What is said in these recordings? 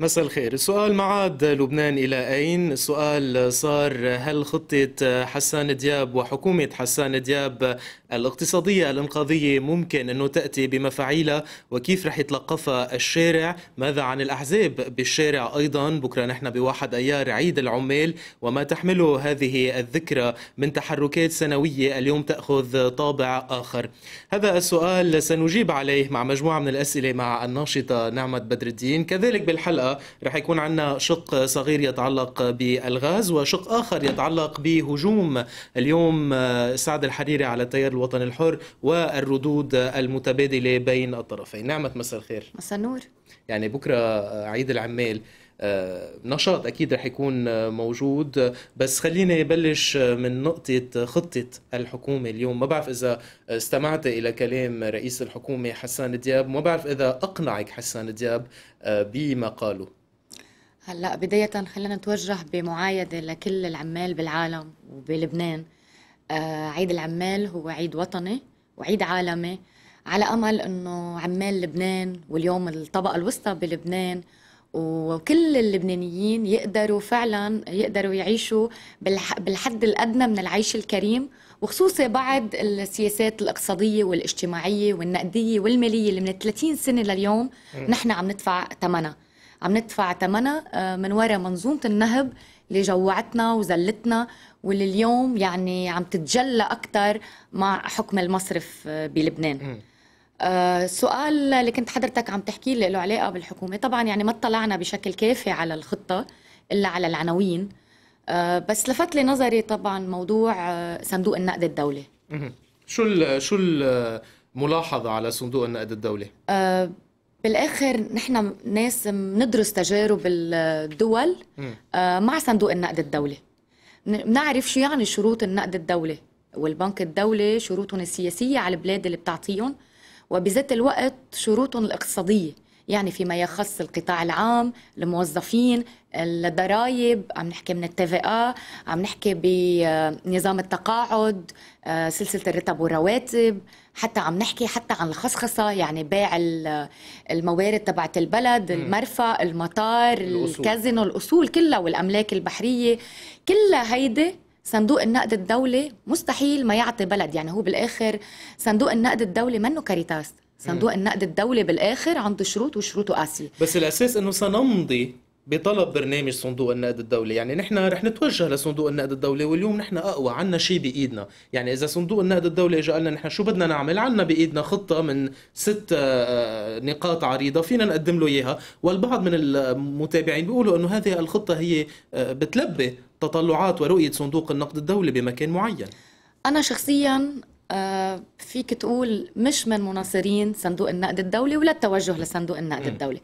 مساء الخير السؤال معاد لبنان إلى أين؟ السؤال صار هل خطة حسان دياب وحكومة حسان دياب الاقتصادية الإنقاذية ممكن أنه تأتي بمفعيلة وكيف رح يتلقفها الشارع ماذا عن الأحزاب بالشارع أيضا بكرة نحن بواحد أيار عيد العمال وما تحمله هذه الذكرى من تحركات سنوية اليوم تأخذ طابع آخر هذا السؤال سنجيب عليه مع مجموعة من الأسئلة مع الناشطة نعمة بدر الدين كذلك بالحلقة رح يكون عندنا شق صغير يتعلق بالغاز وشق آخر يتعلق بهجوم اليوم آه، سعد الحريري على التيار الوطني الحر والردود المتبادلة بين الطرفين نعمة مساء الخير مساء النور يعني بكرة آه، عيد العمال آه، نشاط اكيد رح يكون آه، موجود بس خلينا بلش آه، من نقطه خطه الحكومه اليوم ما بعرف اذا استمعت الى كلام رئيس الحكومه حسان دياب ما بعرف اذا اقنعك حسان دياب بما قاله هلا بداية خلينا نتوجه بمعايدة لكل العمال بالعالم وبلبنان عيد العمال هو عيد وطني وعيد عالمي على أمل أنه عمال لبنان واليوم الطبقة الوسطى بلبنان وكل اللبنانيين يقدروا فعلا يقدروا يعيشوا بالحد الادنى من العيش الكريم وخصوصا بعد السياسات الاقتصاديه والاجتماعيه والنقديه والماليه اللي من 30 سنه لليوم نحن عم ندفع ثمنها عم ندفع ثمنها آه، من وراء منظومه النهب اللي جوعتنا وزلتنا واللي اليوم يعني عم تتجلى اكثر مع حكم المصرف آه، بلبنان السؤال آه، اللي كنت حضرتك عم تحكي لي له علاقه بالحكومه طبعا يعني ما اطلعنا بشكل كافي على الخطه الا على العناوين آه، بس لفت لي نظري طبعا موضوع آه، صندوق النقد الدولي شو ال شو الملاحظه على صندوق النقد الدولي بالاخر نحن ناس بندرس تجارب الدول مع صندوق النقد الدولي بنعرف شو يعني شروط النقد الدولي والبنك الدولي شروطهم السياسيه على البلاد اللي بتعطيهم وبذات الوقت شروطهم الاقتصادية يعني فيما يخص القطاع العام الموظفين الضرائب عم نحكي من التفئة عم نحكي بنظام التقاعد سلسلة الرتب والرواتب حتى عم نحكي حتى عن الخصخصة يعني بيع الموارد تبعت البلد المرفأ المطار الكازينو الأصول كلها والأملاك البحرية كلها هيدي صندوق النقد الدولي مستحيل ما يعطي بلد يعني هو بالاخر صندوق النقد الدولي منه كاريتاس صندوق النقد الدولي بالاخر عنده شروط وشروطه قاسيه بس الاساس انه سنمضي بطلب برنامج صندوق النقد الدولي يعني نحن رح نتوجه لصندوق النقد الدولي واليوم نحن اقوى عنا شيء بايدنا يعني اذا صندوق النقد الدولي اجى قال لنا نحن شو بدنا نعمل عنا بايدنا خطه من ست آه، آه، نقاط عريضه فينا نقدم له اياها والبعض من المتابعين بيقولوا انه هذه الخطه هي آه، بتلبي تطلعات ورؤيه صندوق النقد الدولي بمكان معين انا شخصيا فيك تقول مش من مناصرين صندوق النقد الدولي ولا التوجه لصندوق النقد الدولي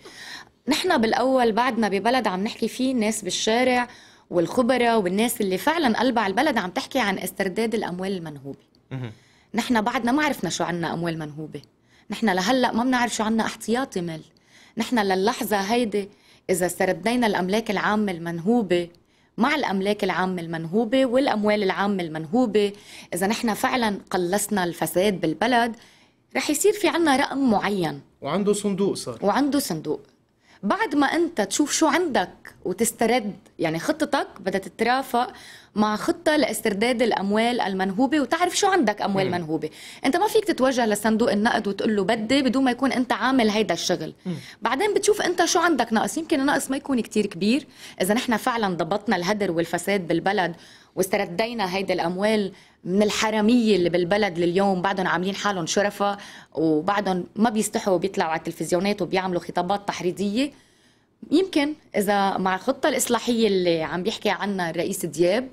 نحن بالاول بعدنا ببلد عم نحكي فيه الناس بالشارع والخبراء والناس اللي فعلا قلبها على البلد عم تحكي عن استرداد الاموال المنهوبه نحن بعدنا ما عرفنا شو عنا اموال منهوبه نحن لهلا ما بنعرف شو عنا احتياطي مال نحن للحظه هيدي اذا استردينا الاملاك العامه المنهوبه مع الاملاك العامه المنهوبه والاموال العامه المنهوبه اذا نحن فعلا قلصنا الفساد بالبلد رح يصير في عنا رقم معين وعنده صندوق صار وعنده صندوق بعد ما انت تشوف شو عندك وتسترد يعني خطتك بدها تترافق مع خطه لاسترداد الاموال المنهوبه وتعرف شو عندك اموال مم. منهوبه انت ما فيك تتوجه لصندوق النقد وتقول له بدي بدون ما يكون انت عامل هيدا الشغل مم. بعدين بتشوف انت شو عندك ناقص يمكن النقص ما يكون كتير كبير اذا نحن فعلا ضبطنا الهدر والفساد بالبلد واستردينا هيدي الاموال من الحرامية اللي بالبلد لليوم بعدهم عاملين حالهم شرفة وبعدهم ما بيستحوا بيطلعوا على التلفزيونات وبيعملوا خطابات تحريضية يمكن إذا مع الخطة الإصلاحية اللي عم بيحكي عنها الرئيس دياب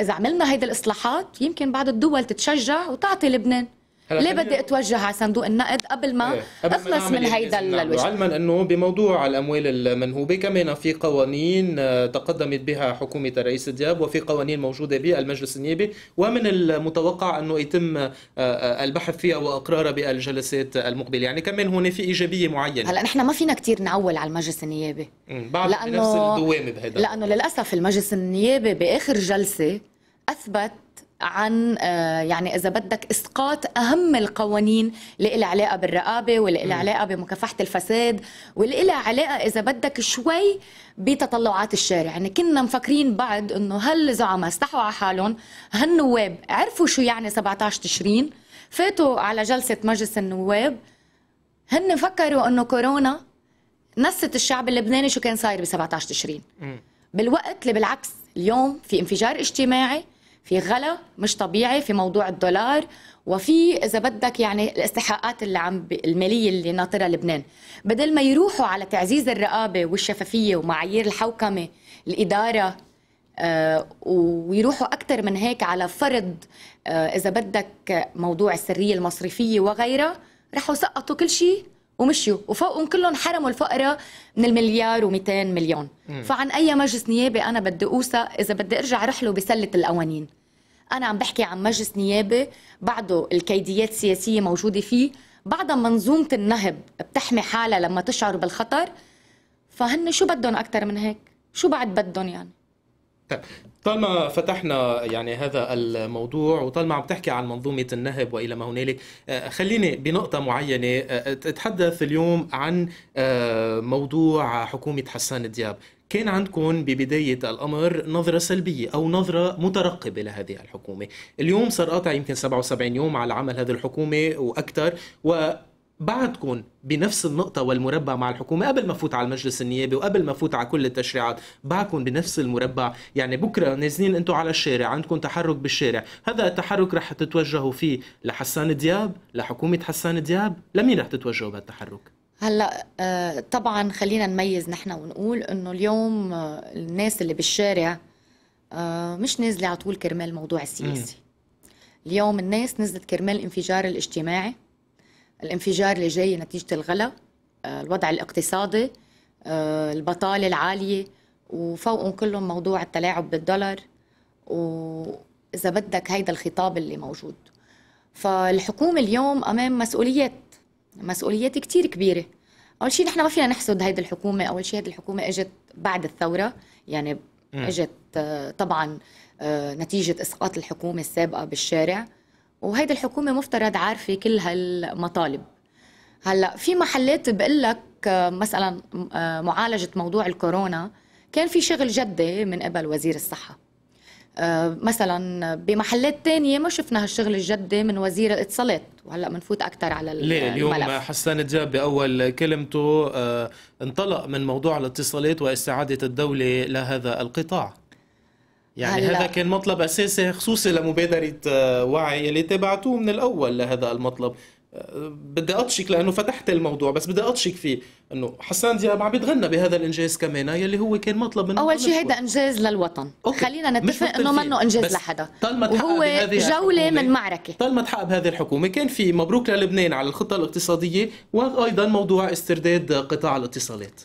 إذا عملنا هيدي الإصلاحات يمكن بعض الدول تتشجع وتعطي لبنان ليه بدي اتوجه على صندوق النقد قبل ما إيه. قبل اخلص من هيدا نعم، الوجه علما انه بموضوع الاموال المنهوبه كمان في قوانين آه، تقدمت بها حكومه الرئيس دياب وفي قوانين موجوده بالمجلس النيابي ومن المتوقع انه يتم آه، آه، البحث فيها واقرارها بالجلسات المقبله يعني كمان هون في ايجابيه معينه هلا نحن ما فينا كثير نعول على المجلس النيابي بعد لأنه... نفس الدوامه بهذا لانه للاسف المجلس النيابي باخر جلسه اثبت عن آه، يعني اذا بدك اسقاط اهم القوانين اللي لها علاقه بالرقابه واللي لها علاقه بمكافحه الفساد واللي لها علاقه اذا بدك شوي بتطلعات الشارع يعني كنا مفكرين بعد انه هالزعماء استحوا على حالهم هالنواب عرفوا شو يعني 17 تشرين فاتوا على جلسه مجلس النواب هن فكروا انه كورونا نست الشعب اللبناني شو كان صاير ب 17 تشرين بالوقت اللي بالعكس اليوم في انفجار اجتماعي في غلا مش طبيعي في موضوع الدولار وفي اذا بدك يعني الاستحقاقات اللي عم الماليه اللي ناطرها لبنان بدل ما يروحوا على تعزيز الرقابه والشفافيه ومعايير الحوكمه الاداره آه ويروحوا اكثر من هيك على فرض آه اذا بدك موضوع السريه المصرفيه وغيرها راحوا سقطوا كل شيء ومشيوا وفوقهم كلهم حرموا الفقره من المليار و200 مليون م. فعن اي مجلس نيابي انا بدي اوسى اذا بدي ارجع رحله بسله القوانين انا عم بحكي عن مجلس نيابي بعده الكيديات السياسيه موجوده فيه بعد منظومه النهب بتحمي حالها لما تشعر بالخطر فهن شو بدهم اكثر من هيك شو بعد بدهم يعني طيب طالما فتحنا يعني هذا الموضوع وطالما عم تحكي عن منظومة النهب وإلى ما هنالك آه، خليني بنقطة معينة أتحدث آه، آه، اليوم عن موضوع حكومة حسان دياب كان عندكم ببداية الأمر نظرة سلبية أو نظرة مترقبة لهذه الحكومة اليوم صار قاطع يمكن 77 يوم على عمل هذه الحكومة وأكثر و بعدكم بنفس النقطة والمربع مع الحكومة قبل ما فوت على المجلس النيابي وقبل ما فوت على كل التشريعات بعدكم بنفس المربع يعني بكرة نازلين انتم على الشارع عندكم تحرك بالشارع هذا التحرك رح تتوجهوا فيه لحسان دياب لحكومة حسان دياب لمين رح تتوجهوا بهالتحرك؟ هلا آه، طبعا خلينا نميز نحن ونقول انه اليوم آه، الناس اللي بالشارع آه، مش نازله على طول كرمال الموضوع السياسي اليوم الناس نزلت كرمال الانفجار الاجتماعي الانفجار اللي جاي نتيجه الغلاء آه، الوضع الاقتصادي آه، البطاله العاليه وفوقهم كلهم موضوع التلاعب بالدولار واذا بدك هيدا الخطاب اللي موجود فالحكومه اليوم امام مسؤوليات مسؤوليات كتير كبيره اول شيء نحن ما فينا نحسد هيدي الحكومه اول شيء هيدي الحكومه اجت بعد الثوره يعني اجت آه، طبعا نتيجه اسقاط الحكومه السابقه بالشارع وهيدي الحكومه مفترض عارفه كل هالمطالب هلا في محلات بقول لك مثلا آه، معالجه موضوع الكورونا كان في شغل جدي من قبل وزير الصحه آه، مثلا بمحلات تانية ما شفنا هالشغل الجدي من وزير الاتصالات وهلا بنفوت اكثر على ليه اليوم الملف. حسان جاب باول كلمته آه، انطلق من موضوع الاتصالات واستعاده الدوله لهذا القطاع يعني هلا. هذا كان مطلب اساسي خصوصي لمبادره آه، وعي اللي تابعتوه من الاول لهذا المطلب آه، بدي اطشك لانه فتحت الموضوع بس بدي اطشك فيه انه حسان دياب عم بيتغنى بهذا الانجاز كمان آه، يلي هو كان مطلب من اول شيء هذا انجاز للوطن أوكي. خلينا نتفق انه منه انجاز لحدا طالما وهو جوله من معركه طالما تحقق بهذه الحكومه كان في مبروك للبنان على الخطه الاقتصاديه وايضا موضوع استرداد قطاع الاتصالات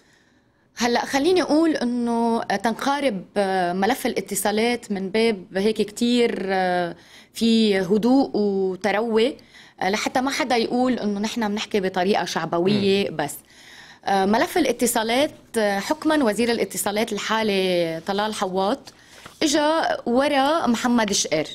هلا خليني اقول انه تنقارب آه، ملف الاتصالات من باب هيك كتير آه، في هدوء وتروي آه، لحتى ما حدا يقول انه نحن بنحكي بطريقه شعبويه بس ملف الاتصالات حكما وزير الاتصالات الحالي طلال حواط اجا ورا محمد شقير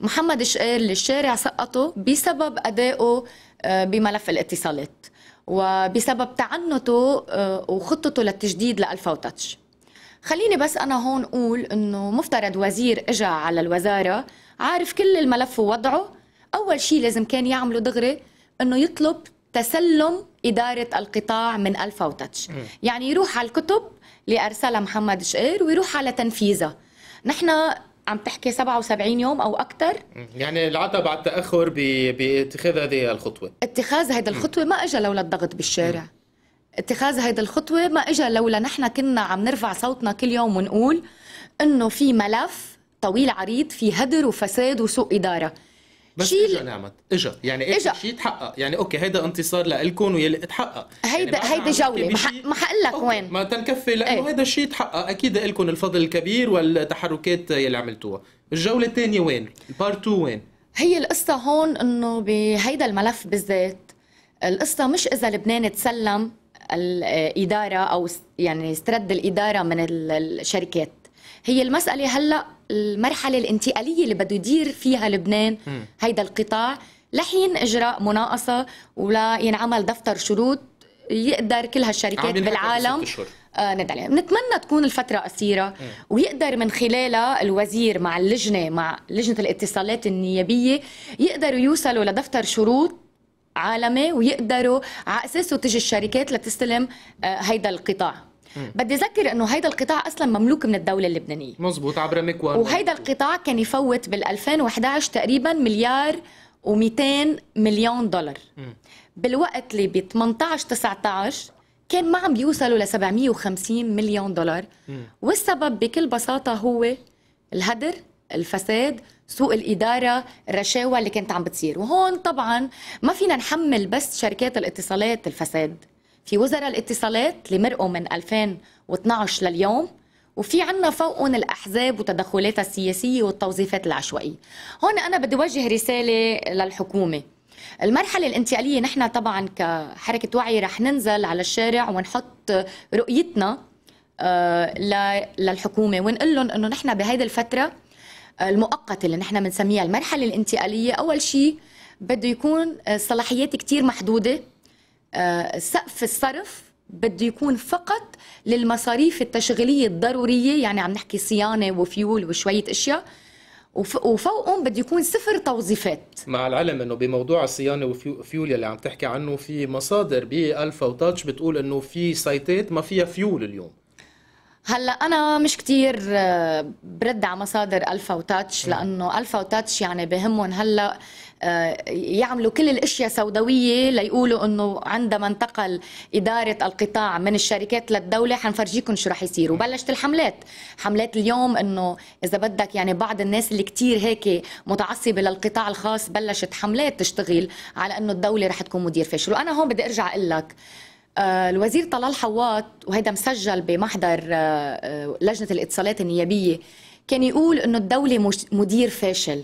محمد شقير للشارع سقطه بسبب ادائه بملف الاتصالات وبسبب تعنته آه، وخطته للتجديد لألفا وتاتش خليني بس أنا هون أقول أنه مفترض وزير إجا على الوزارة عارف كل الملف ووضعه أول شيء لازم كان يعمله دغري أنه يطلب تسلم إدارة القطاع من ألفا وتاتش يعني يروح على الكتب اللي أرسلها محمد شقير ويروح على تنفيذها نحن عم تحكي 77 يوم او اكثر يعني العتب على التاخر باتخاذ هذه الخطوه اتخاذ هذه الخطوه ما اجى لولا الضغط بالشارع اتخاذ هذه الخطوه ما اجى لولا نحن كنا عم نرفع صوتنا كل يوم ونقول انه في ملف طويل عريض في هدر وفساد وسوء اداره بس يعني شي... اجى نعمت اجى يعني اجى شيء تحقق يعني اوكي هيدا انتصار لإلكم ويلي تحقق هيدا يعني هيدا جوله بشي... ما حقول لك وين ما تنكفي لانه ايه؟ هيدا الشيء تحقق اكيد لكم الفضل الكبير والتحركات يلي عملتوها الجوله الثانيه وين البارت 2 وين هي القصه هون انه بهيدا الملف بالذات القصه مش اذا لبنان تسلم الاداره او يعني استرد الاداره من الشركات هي المساله هلا المرحله الانتقاليه اللي بده يدير فيها لبنان هيدا القطاع لحين اجراء مناقصه ولا ينعمل دفتر شروط يقدر كل هالشركات بالعالم آه نتمنى بنتمنى تكون الفترة قصيرة ويقدر من خلالها الوزير مع اللجنة مع لجنة الاتصالات النيابية يقدروا يوصلوا لدفتر شروط عالمي ويقدروا على اساسه تجي الشركات لتستلم آه هيدا القطاع بدي اذكر انه هيدا القطاع اصلا مملوك من الدوله اللبنانيه مزبوط عبر مكوان وهيدا القطاع كان يفوت بال 2011 تقريبا مليار و200 مليون دولار بالوقت اللي ب 18 19 كان ما عم بيوصلوا ل 750 مليون دولار والسبب بكل بساطه هو الهدر الفساد سوء الإدارة الرشاوى اللي كانت عم بتصير وهون طبعا ما فينا نحمل بس شركات الاتصالات الفساد في وزراء الاتصالات اللي مرقوا من 2012 لليوم وفي عنا فوقهم الأحزاب وتدخلاتها السياسية والتوظيفات العشوائية هون أنا بدي وجه رسالة للحكومة المرحلة الانتقالية نحن طبعا كحركة وعي رح ننزل على الشارع ونحط رؤيتنا آه، للحكومة ونقول لهم أنه نحن بهيدي الفترة آه، المؤقتة اللي نحن بنسميها المرحلة الانتقالية أول شيء بده يكون الصلاحيات آه، كتير محدودة آه، سقف الصرف بده يكون فقط للمصاريف التشغيليه الضروريه يعني عم نحكي صيانه وفيول وشويه اشياء وفوقهم بده يكون صفر توظيفات مع العلم انه بموضوع الصيانه والفيول اللي عم تحكي عنه في مصادر بالفا وتاتش بتقول انه في سايتات ما فيها فيول اليوم هلا انا مش كثير آه، برد على مصادر الفا وتاتش لانه الفا وتاتش يعني بهمهم هلا آه، يعملوا كل الاشياء سوداويه ليقولوا انه عندما انتقل اداره القطاع من الشركات للدوله حنفرجيكم شو رح يصير وبلشت الحملات حملات اليوم انه اذا بدك يعني بعض الناس اللي كثير هيك متعصبه للقطاع الخاص بلشت حملات تشتغل على انه الدوله رح تكون مدير فاشل وانا هون بدي ارجع اقول لك آه، الوزير طلال حواط وهذا مسجل بمحضر آه، لجنه الاتصالات النيابيه كان يقول انه الدوله مدير فاشل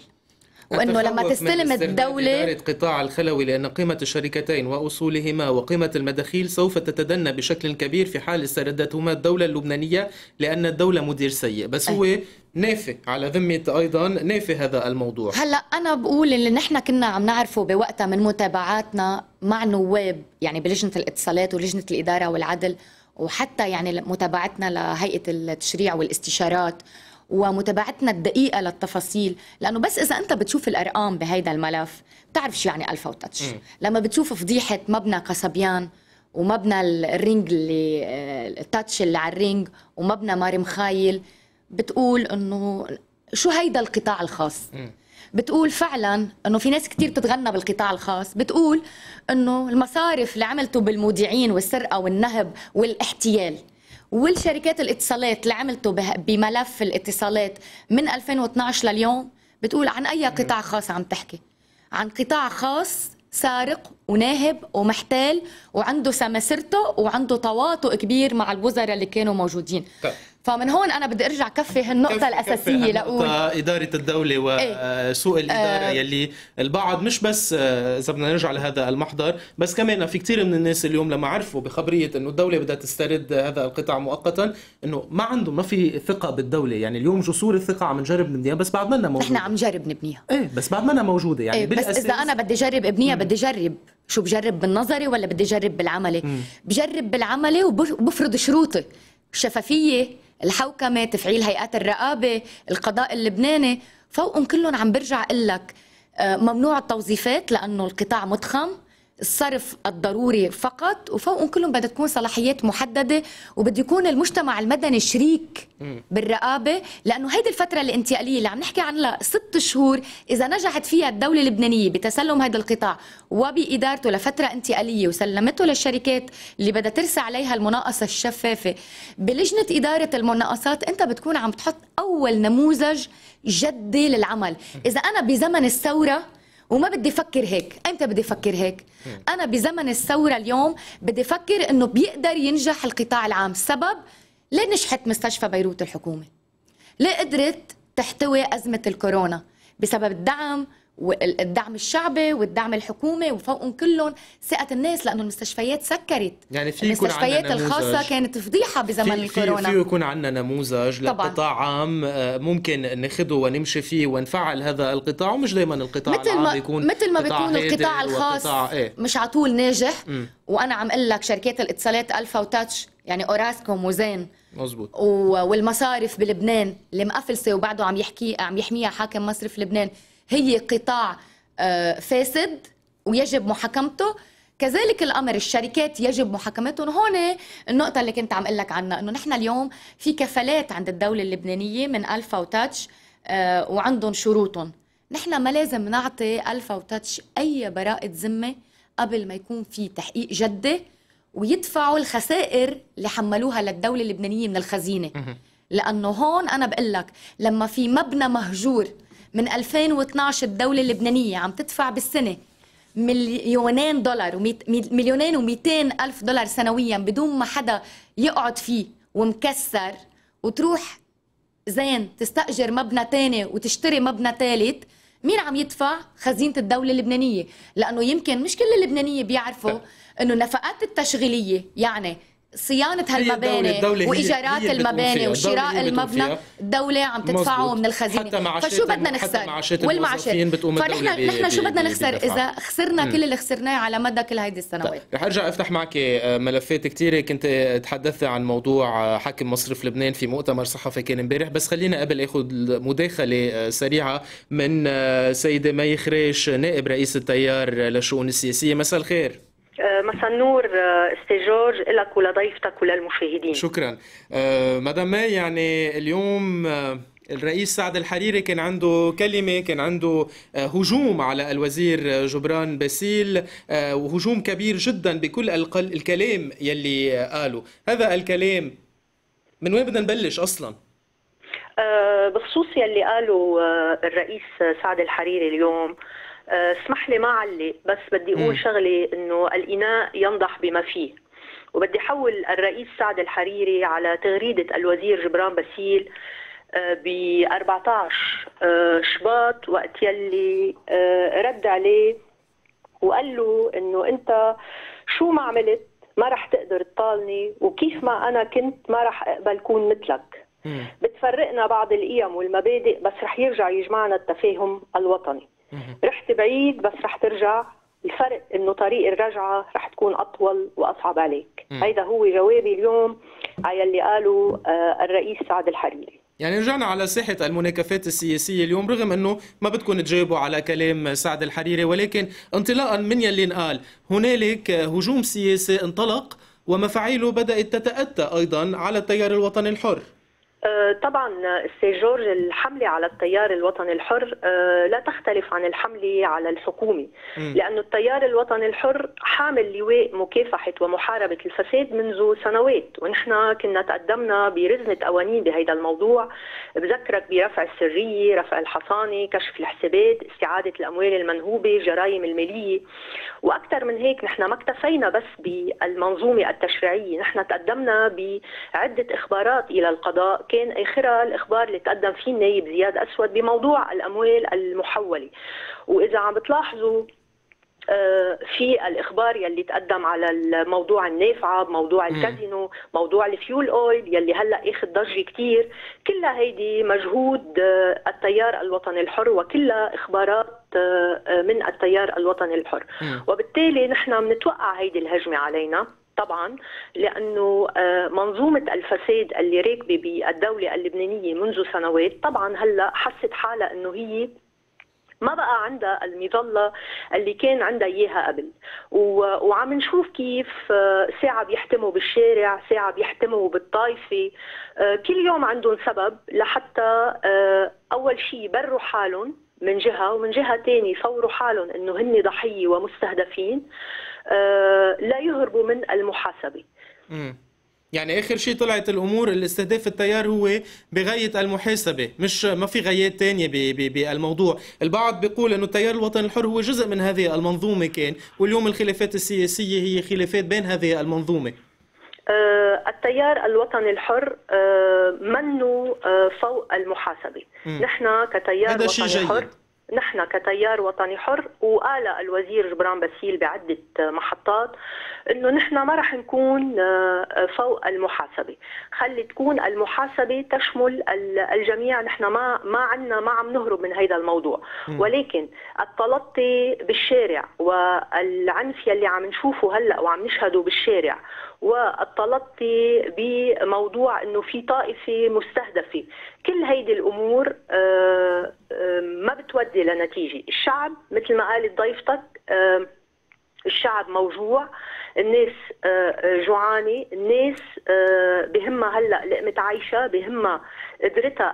وانه لما تستلم الدوله اداره قطاع الخلوي لان قيمه الشركتين واصولهما وقيمه المداخيل سوف تتدنى بشكل كبير في حال استردتهما الدوله اللبنانيه لان الدوله مدير سيء بس هو نافي على ذمة أيضا نافي هذا الموضوع هلا أنا بقول اللي نحن كنا عم نعرفه بوقتها من متابعاتنا مع نواب يعني بلجنة الاتصالات ولجنة الإدارة والعدل وحتى يعني متابعتنا لهيئة التشريع والاستشارات ومتابعتنا الدقيقة للتفاصيل لأنه بس إذا أنت بتشوف الأرقام بهيدا الملف بتعرف شو يعني ألفا وتاتش لما بتشوف فضيحة مبنى قصبيان ومبنى الرينج اللي آه، التاتش اللي على الرينج ومبنى ماري مخايل بتقول انه شو هيدا القطاع الخاص م. بتقول فعلا انه في ناس كتير بتتغنى بالقطاع الخاص بتقول انه المصارف اللي عملته بالمودعين والسرقه والنهب والاحتيال والشركات الاتصالات اللي عملته بملف الاتصالات من 2012 لليوم بتقول عن اي قطاع خاص عم تحكي عن قطاع خاص سارق وناهب ومحتال وعنده سماسرته وعنده تواطؤ كبير مع الوزراء اللي كانوا موجودين طيب. فمن هون انا بدي ارجع كفي هالنقطه كفي الاساسيه لاقول اداره الدوله وسوء إيه. الاداره آه يلي البعض مش بس آه، اذا بدنا نرجع لهذا المحضر بس كمان في كثير من الناس اليوم لما عرفوا بخبريه انه الدوله بدها تسترد هذا القطاع مؤقتا انه ما عندهم ما في ثقه بالدوله يعني اليوم جسور الثقه عم نجرب نبنيها بس بعد ما لنا موجوده نحن عم نجرب نبنيها ايه بس بعد ما لنا موجوده يعني إيه بس اذا انا بدي اجرب ابنيها بدي اجرب شو بجرب بالنظري ولا بدي اجرب بالعملي بجرب بالعملي وبفرض شروطي الشفافيه الحوكمه تفعيل هيئات الرقابه القضاء اللبناني فوقهم كلهم عم برجع اقول لك آه، ممنوع التوظيفات لانه القطاع متخم الصرف الضروري فقط وفوق كلهم بدها تكون صلاحيات محدده وبده يكون المجتمع المدني شريك بالرقابه لانه هيدي الفتره الانتقاليه اللي عم نحكي عنها ست شهور اذا نجحت فيها الدوله اللبنانيه بتسلم هذا القطاع وبادارته لفتره انتقاليه وسلمته للشركات اللي بدها ترسى عليها المناقصه الشفافه بلجنه اداره المناقصات انت بتكون عم تحط اول نموذج جدي للعمل اذا انا بزمن الثوره وما بدي افكر هيك انت بدي افكر هيك انا بزمن الثوره اليوم بدي افكر انه بيقدر ينجح القطاع العام السبب ليه نجحت مستشفى بيروت الحكومه ليه قدرت تحتوي ازمه الكورونا بسبب الدعم والدعم الشعبي والدعم الحكومي وفوقهم كلهم ثقة الناس لأنه المستشفيات سكرت يعني في المستشفيات الخاصة كانت فضيحة بزمن في الكورونا في يكون عندنا نموذج لقطاع عام آه، ممكن ناخده ونمشي فيه ونفعل هذا القطاع ومش دائما القطاع مثل العام ما يكون مثل ما بيكون القطاع الخاص إيه؟ مش على طول ناجح م. وأنا عم أقول لك شركات الاتصالات ألفا وتاتش يعني اوراسكوم وزين مزبوط والمصارف بلبنان اللي مقفلسه وبعده عم يحكي عم يحميها حاكم مصرف لبنان هي قطاع آه، فاسد ويجب محاكمته كذلك الامر الشركات يجب محاكمتهم هون النقطه اللي كنت عم اقول لك عنها انه نحن اليوم في كفالات عند الدوله اللبنانيه من الفا وتاتش آه، وعندهم شروطهم نحن ما لازم نعطي الفا وتاتش اي براءه ذمه قبل ما يكون في تحقيق جدي ويدفعوا الخسائر اللي حملوها للدوله اللبنانيه من الخزينه لانه هون انا بقول لك لما في مبنى مهجور من 2012 الدولة اللبنانية عم تدفع بالسنة مليونين دولار وميت مليونين و ألف دولار سنويا بدون ما حدا يقعد فيه ومكسر وتروح زين تستأجر مبنى تاني وتشتري مبنى ثالث مين عم يدفع خزينة الدولة اللبنانية لأنه يمكن مش كل اللبنانية بيعرفوا طيب. أنه نفقات التشغيلية يعني صيانة هالمباني وإيجارات المباني وشراء المبنى الدولة عم تدفعه من الخزينة فشو بدنا نخسر والمعاشات فنحن نحن شو بدنا نخسر إذا خسرنا مم. كل اللي خسرناه على مدى كل هيدي السنوات طيب. رح أرجع أفتح معك آه، ملفات كثيرة كنت تحدثت عن موضوع آه، حاكم مصرف لبنان في مؤتمر صحفي كان امبارح بس خلينا قبل أخذ مداخلة آه، سريعة من سيدة مي خريش نائب رئيس التيار للشؤون السياسية مساء الخير آه، مثلا النور آه، استاذ جورج لك ولضيفتك وللمشاهدين شكرا آه، مدام ماي يعني اليوم الرئيس سعد الحريري كان عنده كلمة كان عنده هجوم على الوزير جبران باسيل وهجوم كبير جدا بكل الكلام يلي قاله هذا الكلام من وين بدنا نبلش أصلاً؟ بخصوص يلي قاله الرئيس سعد الحريري اليوم آه، اسمح لي ما علق بس بدي اقول شغله انه الاناء ينضح بما فيه وبدي حول الرئيس سعد الحريري على تغريده الوزير جبران باسيل آه، ب 14 آه، شباط وقت يلي رد عليه وقال له انه انت شو ما عملت ما رح تقدر تطالني وكيف ما انا كنت ما رح اقبل كون مثلك بتفرقنا بعض القيم والمبادئ بس رح يرجع يجمعنا التفاهم الوطني رحت بعيد بس رح ترجع الفرق انه طريق الرجعه رح تكون اطول واصعب عليك هيدا هو جوابي اليوم على اللي قاله آه، الرئيس سعد الحريري يعني رجعنا على ساحة المناكفات السياسية اليوم رغم أنه ما بدكم تجاوبوا على كلام سعد الحريري ولكن انطلاقا من يلي انقال هنالك هجوم سياسي انطلق ومفاعيله بدأت تتأتى أيضا على التيار الوطني الحر أه، طبعا استاذ جورج الحملة على التيار الوطني الحر أه، لا تختلف عن الحملة على الحكومه لأن التيار الوطني الحر حامل لواء مكافحة ومحاربة الفساد منذ سنوات ونحن كنا تقدمنا برزنة قوانين بهذا الموضوع بذكرك برفع السرية رفع الحصانة كشف الحسابات استعادة الأموال المنهوبة جرائم المالية وأكثر من هيك نحن ما اكتفينا بس بالمنظومة التشريعية نحن تقدمنا بعدة إخبارات إلى القضاء كان اخرها الاخبار اللي تقدم فيه النائب زياد اسود بموضوع الاموال المحوله واذا عم بتلاحظوا آه، في الاخبار يلي تقدم على الموضوع النافعه موضوع الكازينو موضوع الفيول اويل يلي هلا اخذ ضجه كثير كلها هيدي مجهود آه، التيار الوطني الحر وكلها اخبارات آه، من التيار الوطني الحر وبالتالي نحن بنتوقع هيدي الهجمه علينا طبعا لانه آه، منظومه الفساد اللي راكبه بالدوله اللبنانيه منذ سنوات طبعا هلا حست حالها انه هي ما بقى عندها المظلة اللي كان عندها إياها قبل و... وعم نشوف كيف آه، ساعة بيحتموا بالشارع ساعة بيحتموا بالطائفة آه، كل يوم عندهم سبب لحتى أول شيء يبروا حالهم من جهة ومن جهة تانية صوروا حالهم أنه هن ضحية ومستهدفين آه، لا يهربوا من المحاسبه يعني اخر شيء طلعت الامور اللي استهداف التيار هو بغايه المحاسبه مش ما في غايات ثانيه بالموضوع البعض بيقول انه التيار الوطني الحر هو جزء من هذه المنظومه كان واليوم الخلافات السياسيه هي خلافات بين هذه المنظومه آه، التيار الوطني الحر آه، منه فوق المحاسبة نحن كتيار وطني حر نحن كتيار وطني حر وقال الوزير جبران باسيل بعدة محطات انه نحن ما رح نكون آه، فوق المحاسبة خلي تكون المحاسبة تشمل الجميع نحن ما ما عنا ما عم نهرب من هذا الموضوع ولكن التلطي بالشارع والعنف يلي عم نشوفه هلا وعم نشهده بالشارع والتلطي بموضوع انه في طائفه مستهدفه كل هيدي الامور آه، آه، ما بتودي لنتيجه الشعب مثل ما قالت ضيفتك آه، الشعب موجوع الناس جوعانه الناس بهمها هلا لقمه عيشها بهمها قدرتها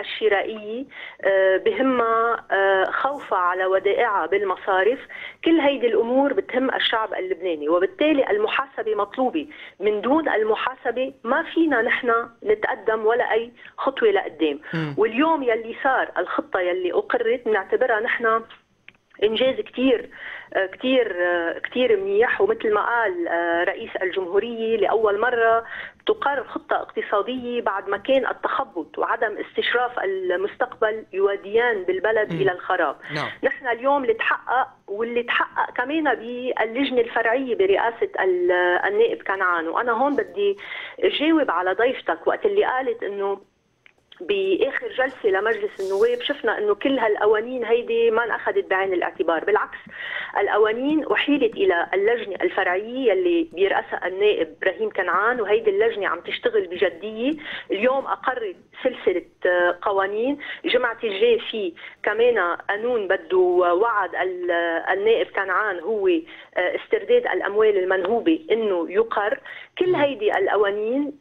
الشرائيه آه، بهمها آه، خوفها على ودائعها بالمصارف كل هيدي الامور بتهم الشعب اللبناني وبالتالي المحاسبه مطلوبه من دون المحاسبه ما فينا نحن نتقدم ولا اي خطوه لقدام واليوم يلي صار الخطه يلي اقرت بنعتبرها نحن انجاز كثير آه، كثير كثير منيح ومثل ما قال رئيس الجمهوريه لاول مره تقرر خطة اقتصادية بعد ما كان التخبط وعدم استشراف المستقبل يوديان بالبلد م. إلى الخراب no. نعم. نحن اليوم اللي تحقق واللي تحقق كمان باللجنة الفرعية برئاسة النائب كنعان وأنا هون بدي جاوب على ضيفتك وقت اللي قالت أنه باخر جلسه لمجلس النواب شفنا انه كل هالقوانين هيدي ما انأخذت بعين الاعتبار، بالعكس القوانين احيلت الى اللجنه الفرعيه يلي بيرأسها النائب ابراهيم كنعان وهيدي اللجنه عم تشتغل بجديه، اليوم اقرت سلسله آه، قوانين، الجمعه الجاي في كمان قانون بده وعد آه، النائب كنعان هو آه، استرداد الاموال المنهوبه انه يقر، كل هيدي القوانين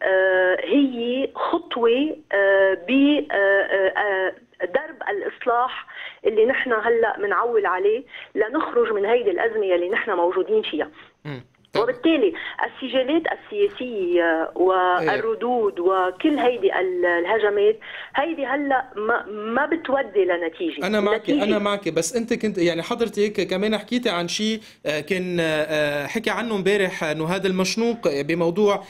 هي خطوه بدرب آه، آه، آه، الاصلاح اللي نحن هلا بنعول عليه لنخرج من هيدي الازمه اللي نحن موجودين فيها وبالتالي السجالات السياسية والردود وكل هيدي الهجمات هيدي هلا ما, ما بتودي لنتيجة أنا معك أنا معك بس أنت كنت يعني حضرتك كمان حكيتي عن شيء آه، كان آه، آه، حكي عنه امبارح انه هذا المشنوق بموضوع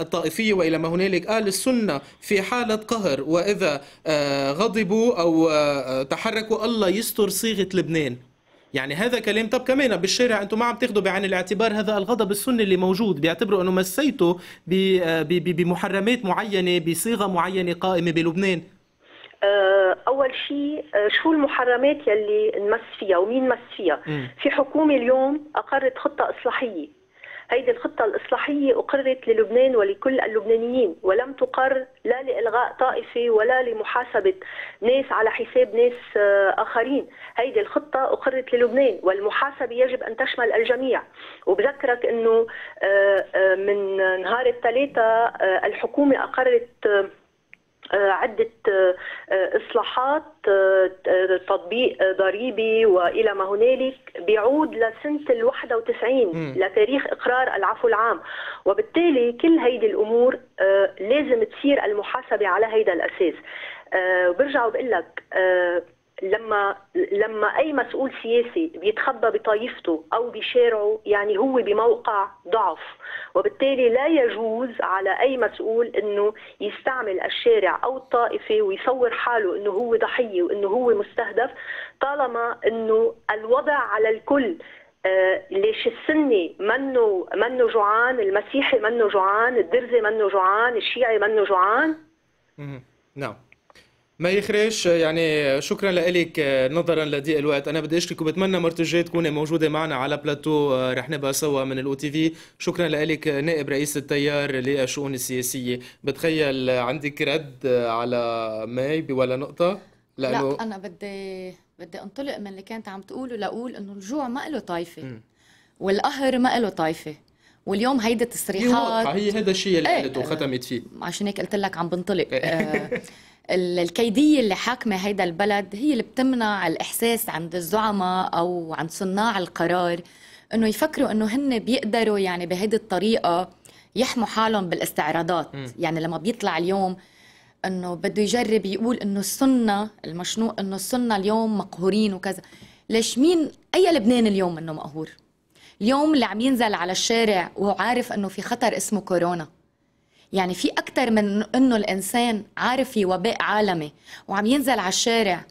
الطائفية وإلى ما هنالك قال السنة في حالة قهر وإذا غضبوا أو تحركوا الله يستر صيغة لبنان يعني هذا كلام طب كمان بالشارع انتم ما عم تاخذوا بعين الاعتبار هذا الغضب السني اللي موجود بيعتبروا انه مسيته آه، بمحرمات معينه بصيغه معينه قائمه بلبنان آه، اول شيء آه، شو المحرمات يلي نمس فيها ومين مس فيها م. في حكومه اليوم اقرت خطه اصلاحيه هيدي الخطة الإصلاحية أقرت للبنان ولكل اللبنانيين ولم تقر لا لإلغاء طائفة ولا لمحاسبة ناس على حساب ناس آه، آخرين هيدي الخطة أقرت للبنان والمحاسبة يجب أن تشمل الجميع وبذكرك أنه آه، آه، من نهار الثلاثة الحكومة أقرت آه، عدة آه، إصلاحات آه، تطبيق ضريبي وإلى ما هنالك بيعود لسنة ال 91 لتاريخ إقرار العفو العام وبالتالي كل هيدي الأمور لازم تصير المحاسبة على هيدا الأساس برجع وبقول لك لما لما اي مسؤول سياسي بيتخبى بطائفته او بشارعه يعني هو بموقع ضعف وبالتالي لا يجوز على اي مسؤول انه يستعمل الشارع او الطائفه ويصور حاله انه هو ضحيه وانه هو مستهدف طالما انه الوضع على الكل آه ليش السني منه منه جوعان المسيحي منه جوعان الدرزي منه جوعان الشيعي منه جوعان نعم ما يخرش يعني شكرا لك نظرا لضيق الوقت انا بدي اشكرك وبتمنى مرتجي تكوني موجوده معنا على بلاتو آه، رح نبقى سوا من الاو تي في شكرا لك نائب رئيس التيار للشؤون السياسيه بتخيل عندك رد آه، على ماي ولا نقطه لا انا بدي بدي انطلق من اللي كانت عم تقوله لاقول انه الجوع ما له طايفه والقهر ما له طايفه واليوم هيدي التصريحات هي هذا الشيء اللي إيه، قالته وختمت فيه عشان هيك قلت لك عم بنطلق آه الكيدية اللي حاكمة هيدا البلد هي اللي بتمنع الإحساس عند الزعماء أو عند صناع القرار انه يفكروا انه هن بيقدروا يعني بهيدي الطريقه يحموا حالهم بالاستعراضات م. يعني لما بيطلع اليوم انه بده يجرب يقول انه السنه المشنوق انه السنه اليوم مقهورين وكذا ليش مين اي لبنان اليوم انه مقهور اليوم اللي عم ينزل على الشارع وعارف انه في خطر اسمه كورونا يعني في أكثر من إنه الإنسان عارف في وباء عالمي وعم ينزل على الشارع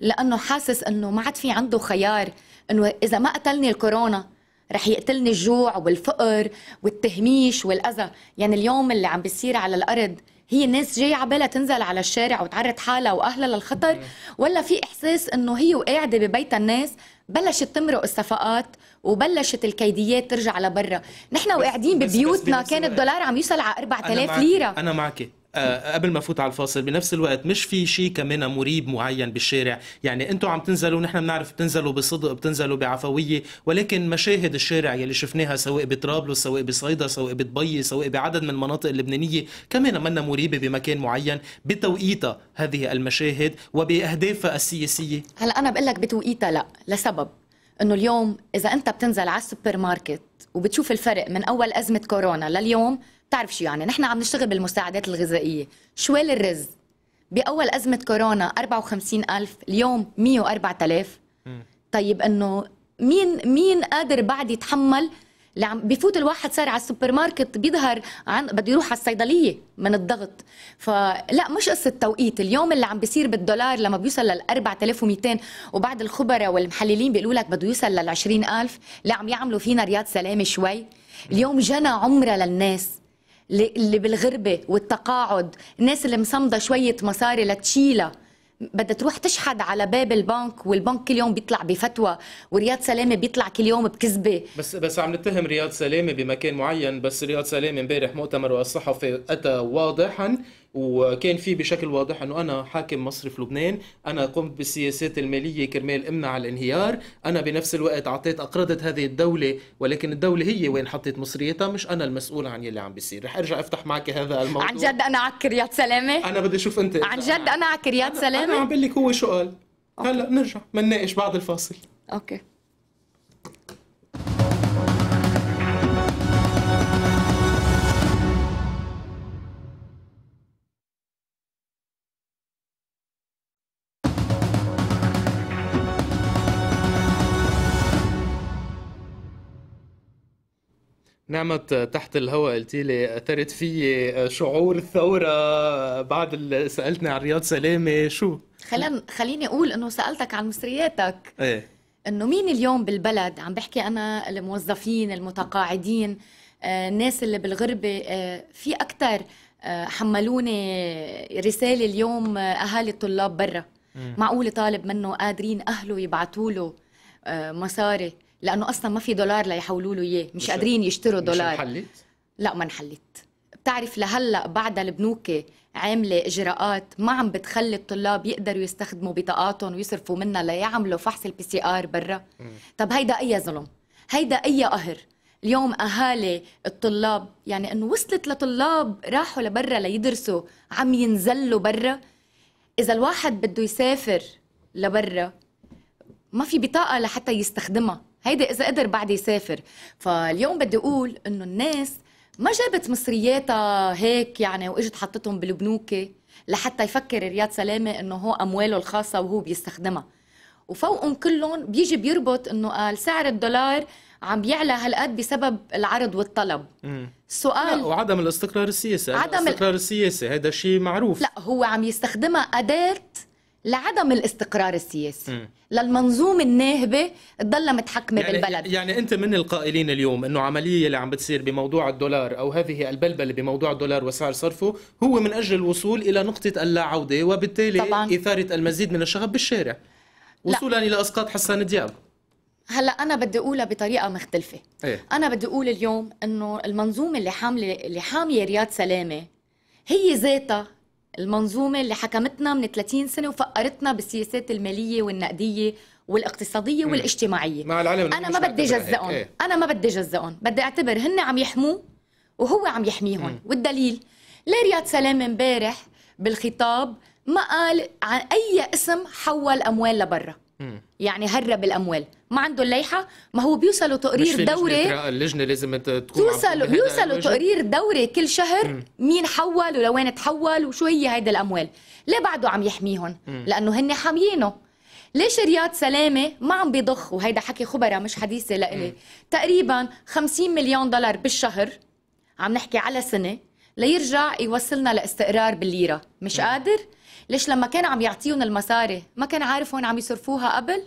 لأنه حاسس إنه ما عاد في عنده خيار إنه إذا ما قتلني الكورونا رح يقتلني الجوع والفقر والتهميش والأذى يعني اليوم اللي عم بيصير على الأرض هي الناس جاي على تنزل على الشارع وتعرض حالها واهلها للخطر ولا في احساس انه هي وقاعده ببيتها الناس بلشت تمرق الصفقات وبلشت الكيديات ترجع لبرا نحن وقاعدين ببيوتنا كان الدولار عم يوصل على 4000 ليره انا معك آه، قبل ما فوت على الفاصل بنفس الوقت مش في شيء كمان مريب معين بالشارع يعني انتم عم تنزلوا نحن بنعرف بتنزلوا بصدق بتنزلوا بعفويه ولكن مشاهد الشارع يلي شفناها سواء بطرابلس سواء بصيدا سواء بطبي سواء بعدد من المناطق اللبنانيه كمان منا مريبه بمكان معين بتوقيتها هذه المشاهد وباهدافها السياسيه هلا انا بقول لك بتوقيتها لا لسبب انه اليوم اذا انت بتنزل على السوبر ماركت وبتشوف الفرق من اول ازمه كورونا لليوم بتعرف شو يعني نحن عم نشتغل بالمساعدات الغذائيه شوال الرز باول ازمه كورونا 54000 اليوم 104000 طيب انه مين مين قادر بعد يتحمل اللي عم بفوت الواحد صار على السوبر ماركت بيظهر عن بده يروح على الصيدليه من الضغط فلا مش قصه توقيت اليوم اللي عم بيصير بالدولار لما بيوصل لل 4200 وبعد الخبراء والمحللين بيقولوا لك بده يوصل لل 20000 اللي عم يعملوا فينا رياض سلامه شوي اليوم جنى عمره للناس اللي بالغربه والتقاعد الناس اللي مصمده شويه مصاري لتشيلها بدها تروح تشحد على باب البنك والبنك كل يوم بيطلع بفتوى ورياض سلامه بيطلع كل يوم بكذبه بس بس عم نتهم رياض سلامه بمكان معين بس رياض سلامه امبارح مؤتمر الصحفي اتى واضحا وكان في بشكل واضح انه انا حاكم مصرف لبنان انا قمت بالسياسات الماليه كرمال امنع الانهيار انا بنفس الوقت اعطيت اقرضت هذه الدوله ولكن الدوله هي وين حطيت مصريتها مش انا المسؤول عن يلي عم بيصير رح ارجع افتح معك هذا الموضوع عن جد انا عك رياض سلامه انا بدي اشوف انت عن جد انا عك رياض سلامه انا عم بقول لك هو شو قال هلا نرجع بنناقش بعد الفاصل اوكي نعمت تحت الهواء قلت لي اثرت في شعور الثوره بعد اللي سالتني عن رياض سلامه شو خلينا خليني اقول انه سالتك عن مصرياتك ايه انه مين اليوم بالبلد عم بحكي انا الموظفين المتقاعدين آه، الناس اللي بالغربه آه، في اكثر آه، حملوني رساله اليوم اهالي الطلاب برا معقول طالب منه قادرين اهله يبعثوا له مصاري لانه اصلا ما في دولار ليحولوا له اياه مش, قادرين يشتروا مش دولار انحلت؟ لا ما انحلت بتعرف لهلا بعد البنوك عامله اجراءات ما عم بتخلي الطلاب يقدروا يستخدموا بطاقاتهم ويصرفوا منها ليعملوا فحص البي سي ار برا طب هيدا اي ظلم هيدا اي قهر اليوم اهالي الطلاب يعني انه وصلت لطلاب راحوا لبرا ليدرسوا عم ينزلوا برا اذا الواحد بده يسافر لبرا ما في بطاقه لحتى يستخدمها هيدا اذا قدر بعد يسافر فاليوم بدي اقول انه الناس ما جابت مصرياتها هيك يعني واجت حطتهم بالبنوك لحتى يفكر رياض سلامه انه هو امواله الخاصه وهو بيستخدمها وفوقهم كلهم بيجي بيربط انه قال سعر الدولار عم بيعلى هالقد بسبب العرض والطلب السؤال لا وعدم الاستقرار السياسي عدم الاستقرار السياسي هذا شيء معروف لا هو عم يستخدمها اداه لعدم الاستقرار السياسي م. للمنظومة الناهبة تضلها متحكمة يعني بالبلد يعني أنت من القائلين اليوم أنه عملية اللي عم بتصير بموضوع الدولار أو هذه البلبلة بموضوع الدولار وسعر صرفه هو من أجل الوصول إلى نقطة اللاعودة وبالتالي طبعاً. إثارة المزيد من الشغب بالشارع وصولا لا. إلى إسقاط حسان دياب هلا انا بدي اقولها بطريقه مختلفه إيه؟ انا بدي اقول اليوم انه المنظومه اللي حامله اللي حاميه رياض سلامه هي ذاتها المنظومة اللي حكمتنا من 30 سنة وفقرتنا بالسياسات المالية والنقدية والاقتصادية والاجتماعية مع العلم أنا ما بدي جزقهم إيه؟ أنا ما بدي جزقهم بدي أعتبر هن عم يحموه وهو عم يحميهم مم. والدليل ليه رياض سلام امبارح بالخطاب ما قال عن أي اسم حول أموال لبرا يعني هرب الاموال ما عنده الليحه ما هو بيوصلوا تقرير دوري اللجنه لازم تكون بيوصلوا بيوصلوا تقرير دوري كل شهر مين حول ولوين تحول وشو هي هيدا الاموال ليه بعده عم يحميهم لانه هن حاميينه ليش رياض سلامه ما عم بيضخ وهيدا حكي خبرة مش حديثه لإلي تقريبا 50 مليون دولار بالشهر عم نحكي على سنه ليرجع يوصلنا لاستقرار بالليره مش قادر ليش لما كان عم يعطيهم المصاري ما كان عارف وين عم يصرفوها قبل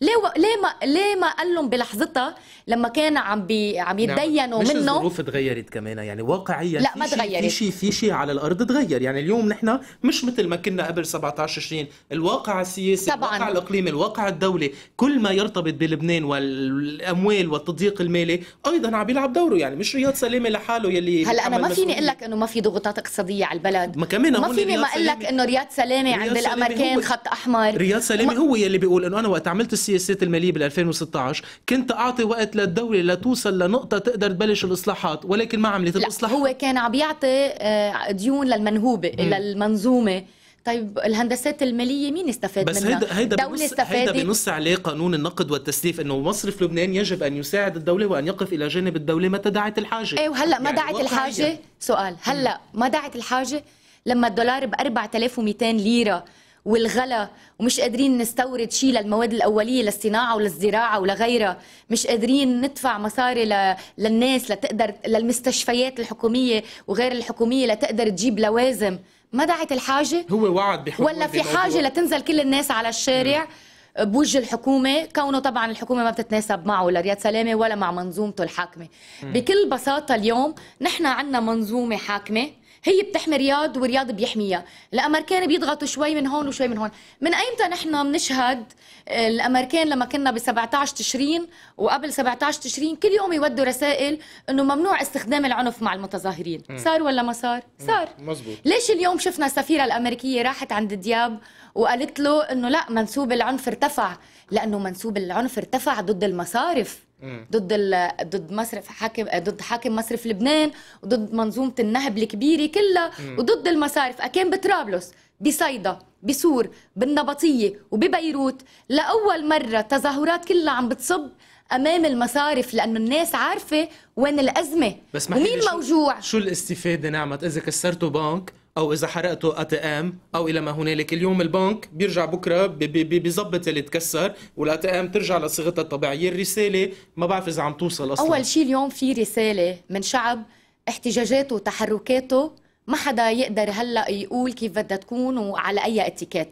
ليه و... ليه ما ليه ما قال لهم بلحظتها لما كان عم بي... عم نعم. يتدينوا نعم. مش الظروف تغيرت كمان يعني واقعيا لا ما تغيرت في شيء في شيء على الارض تغير يعني اليوم نحن مش مثل ما كنا قبل 17 20 الواقع السياسي طبعا. الواقع الاقليمي الواقع الدولي كل ما يرتبط بلبنان والاموال والتضييق المالي ايضا عم يلعب دوره يعني مش رياض سلامه لحاله يلي هلا انا ما فيني اقول لك انه ما في ضغوطات اقتصاديه على البلد ما كمان ما فيني ما اقول لك انه رياض سلامه عند الامريكان خط احمر رياض سلامه هو يلي بيقول انه انا وقت عملت السياسات الماليه بال 2016 كنت اعطي وقت للدوله لتوصل لنقطه تقدر تبلش الاصلاحات ولكن ما عملت الاصلاحات هو كان عم يعطي آه، ديون للمنهوبه م. للمنظومه طيب الهندسات المالية مين استفاد بس منها؟ هيدا هيدا دولة بنص هيدا بنص عليه قانون النقد والتسليف انه مصرف لبنان يجب ان يساعد الدولة وان يقف الى جانب الدولة متى دعت الحاجة ايه وهلا ما يعني دعت الحاجة سؤال هلا ما دعت الحاجة لما الدولار ب 4200 ليرة والغلا ومش قادرين نستورد شيء للمواد الاوليه للصناعه وللزراعه ولغيرها مش قادرين ندفع مصاري ل... للناس لتقدر للمستشفيات الحكوميه وغير الحكوميه لتقدر تجيب لوازم ما دعت الحاجه هو وعد بحكومه ولا في حاجه لتنزل كل الناس على الشارع م. بوجه الحكومه كونه طبعا الحكومه ما بتتناسب معه لا رياض سلامه ولا مع منظومته الحاكمه بكل بساطه اليوم نحن عندنا منظومه حاكمه هي بتحمي رياض ورياض بيحميها الامريكان بيضغطوا شوي من هون وشوي من هون من ايمتى نحن بنشهد آه، الامريكان لما كنا ب 17 تشرين وقبل 17 تشرين كل يوم يودوا رسائل انه ممنوع استخدام العنف مع المتظاهرين م. صار ولا ما صار صار مزبوط. ليش اليوم شفنا السفيره الامريكيه راحت عند دياب وقالت له انه لا منسوب العنف ارتفع لانه منسوب العنف ارتفع ضد المصارف ضد ال... ضد مصرف حاكم ضد حاكم مصرف لبنان وضد منظومه النهب الكبيره كلها وضد المصارف اكان بطرابلس بصيدا بسور بالنبطيه وببيروت لاول مره تظاهرات كلها عم بتصب امام المصارف لانه الناس عارفه وين الازمه بس ومين شو موجوع شو الاستفاده نعمت اذا كسرتوا بنك او اذا حرقته اي تي ام او الى ما هنالك اليوم البنك بيرجع بكره بيظبط اللي تكسر والاي تي ام ترجع لصيغتها الطبيعيه الرساله ما بعرف اذا عم توصل اصلا اول شيء اليوم في رساله من شعب احتجاجاته وتحركاته ما حدا يقدر هلا يقول كيف بدها تكون وعلى اي اتيكيت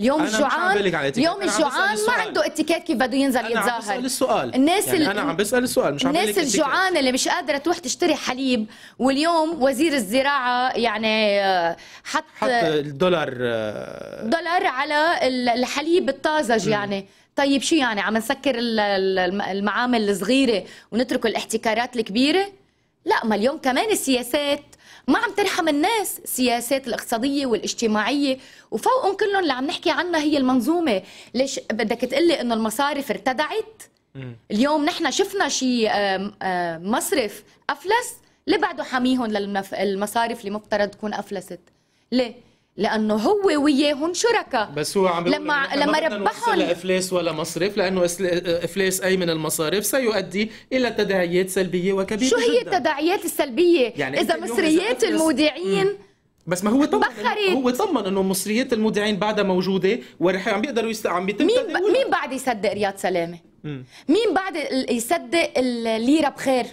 اليوم الجوعان اليوم الجوعان ما عنده اتيكيت كيف بده ينزل أنا يتظاهر عم بسال السؤال الناس يعني انا عم بسال السؤال مش عم الناس الجوعان اللي مش قادره تروح تشتري حليب واليوم وزير الزراعه يعني آه، حط حط الدولار آه، دولار على الحليب الطازج يعني طيب شو يعني عم نسكر المعامل الصغيره ونترك الاحتكارات الكبيره لا ما اليوم كمان السياسات ما عم ترحم الناس السياسات الاقتصاديه والاجتماعيه وفوقهم كلهم اللي عم نحكي عنها هي المنظومه ليش بدك تقلي انه المصارف ارتدعت اليوم نحن شفنا شيء مصرف افلس ليه بعده حاميهم للمصارف اللي مفترض تكون افلست ليه لانه هو وياهم شركاء بس هو عم لما لما ربحهم لافلاس ولا مصرف لانه افلاس اي من المصارف سيؤدي الى تداعيات سلبيه وكبيره شو هي جداً. التداعيات السلبيه يعني اذا مصريات المودعين مم. بس ما هو طمن هو طمن انه مصريات المودعين بعدها موجوده ورح عم بيقدروا يست... عم بيتم مين ب... مين بعد يصدق رياض سلامه؟ مم. مين بعد يصدق الليره بخير؟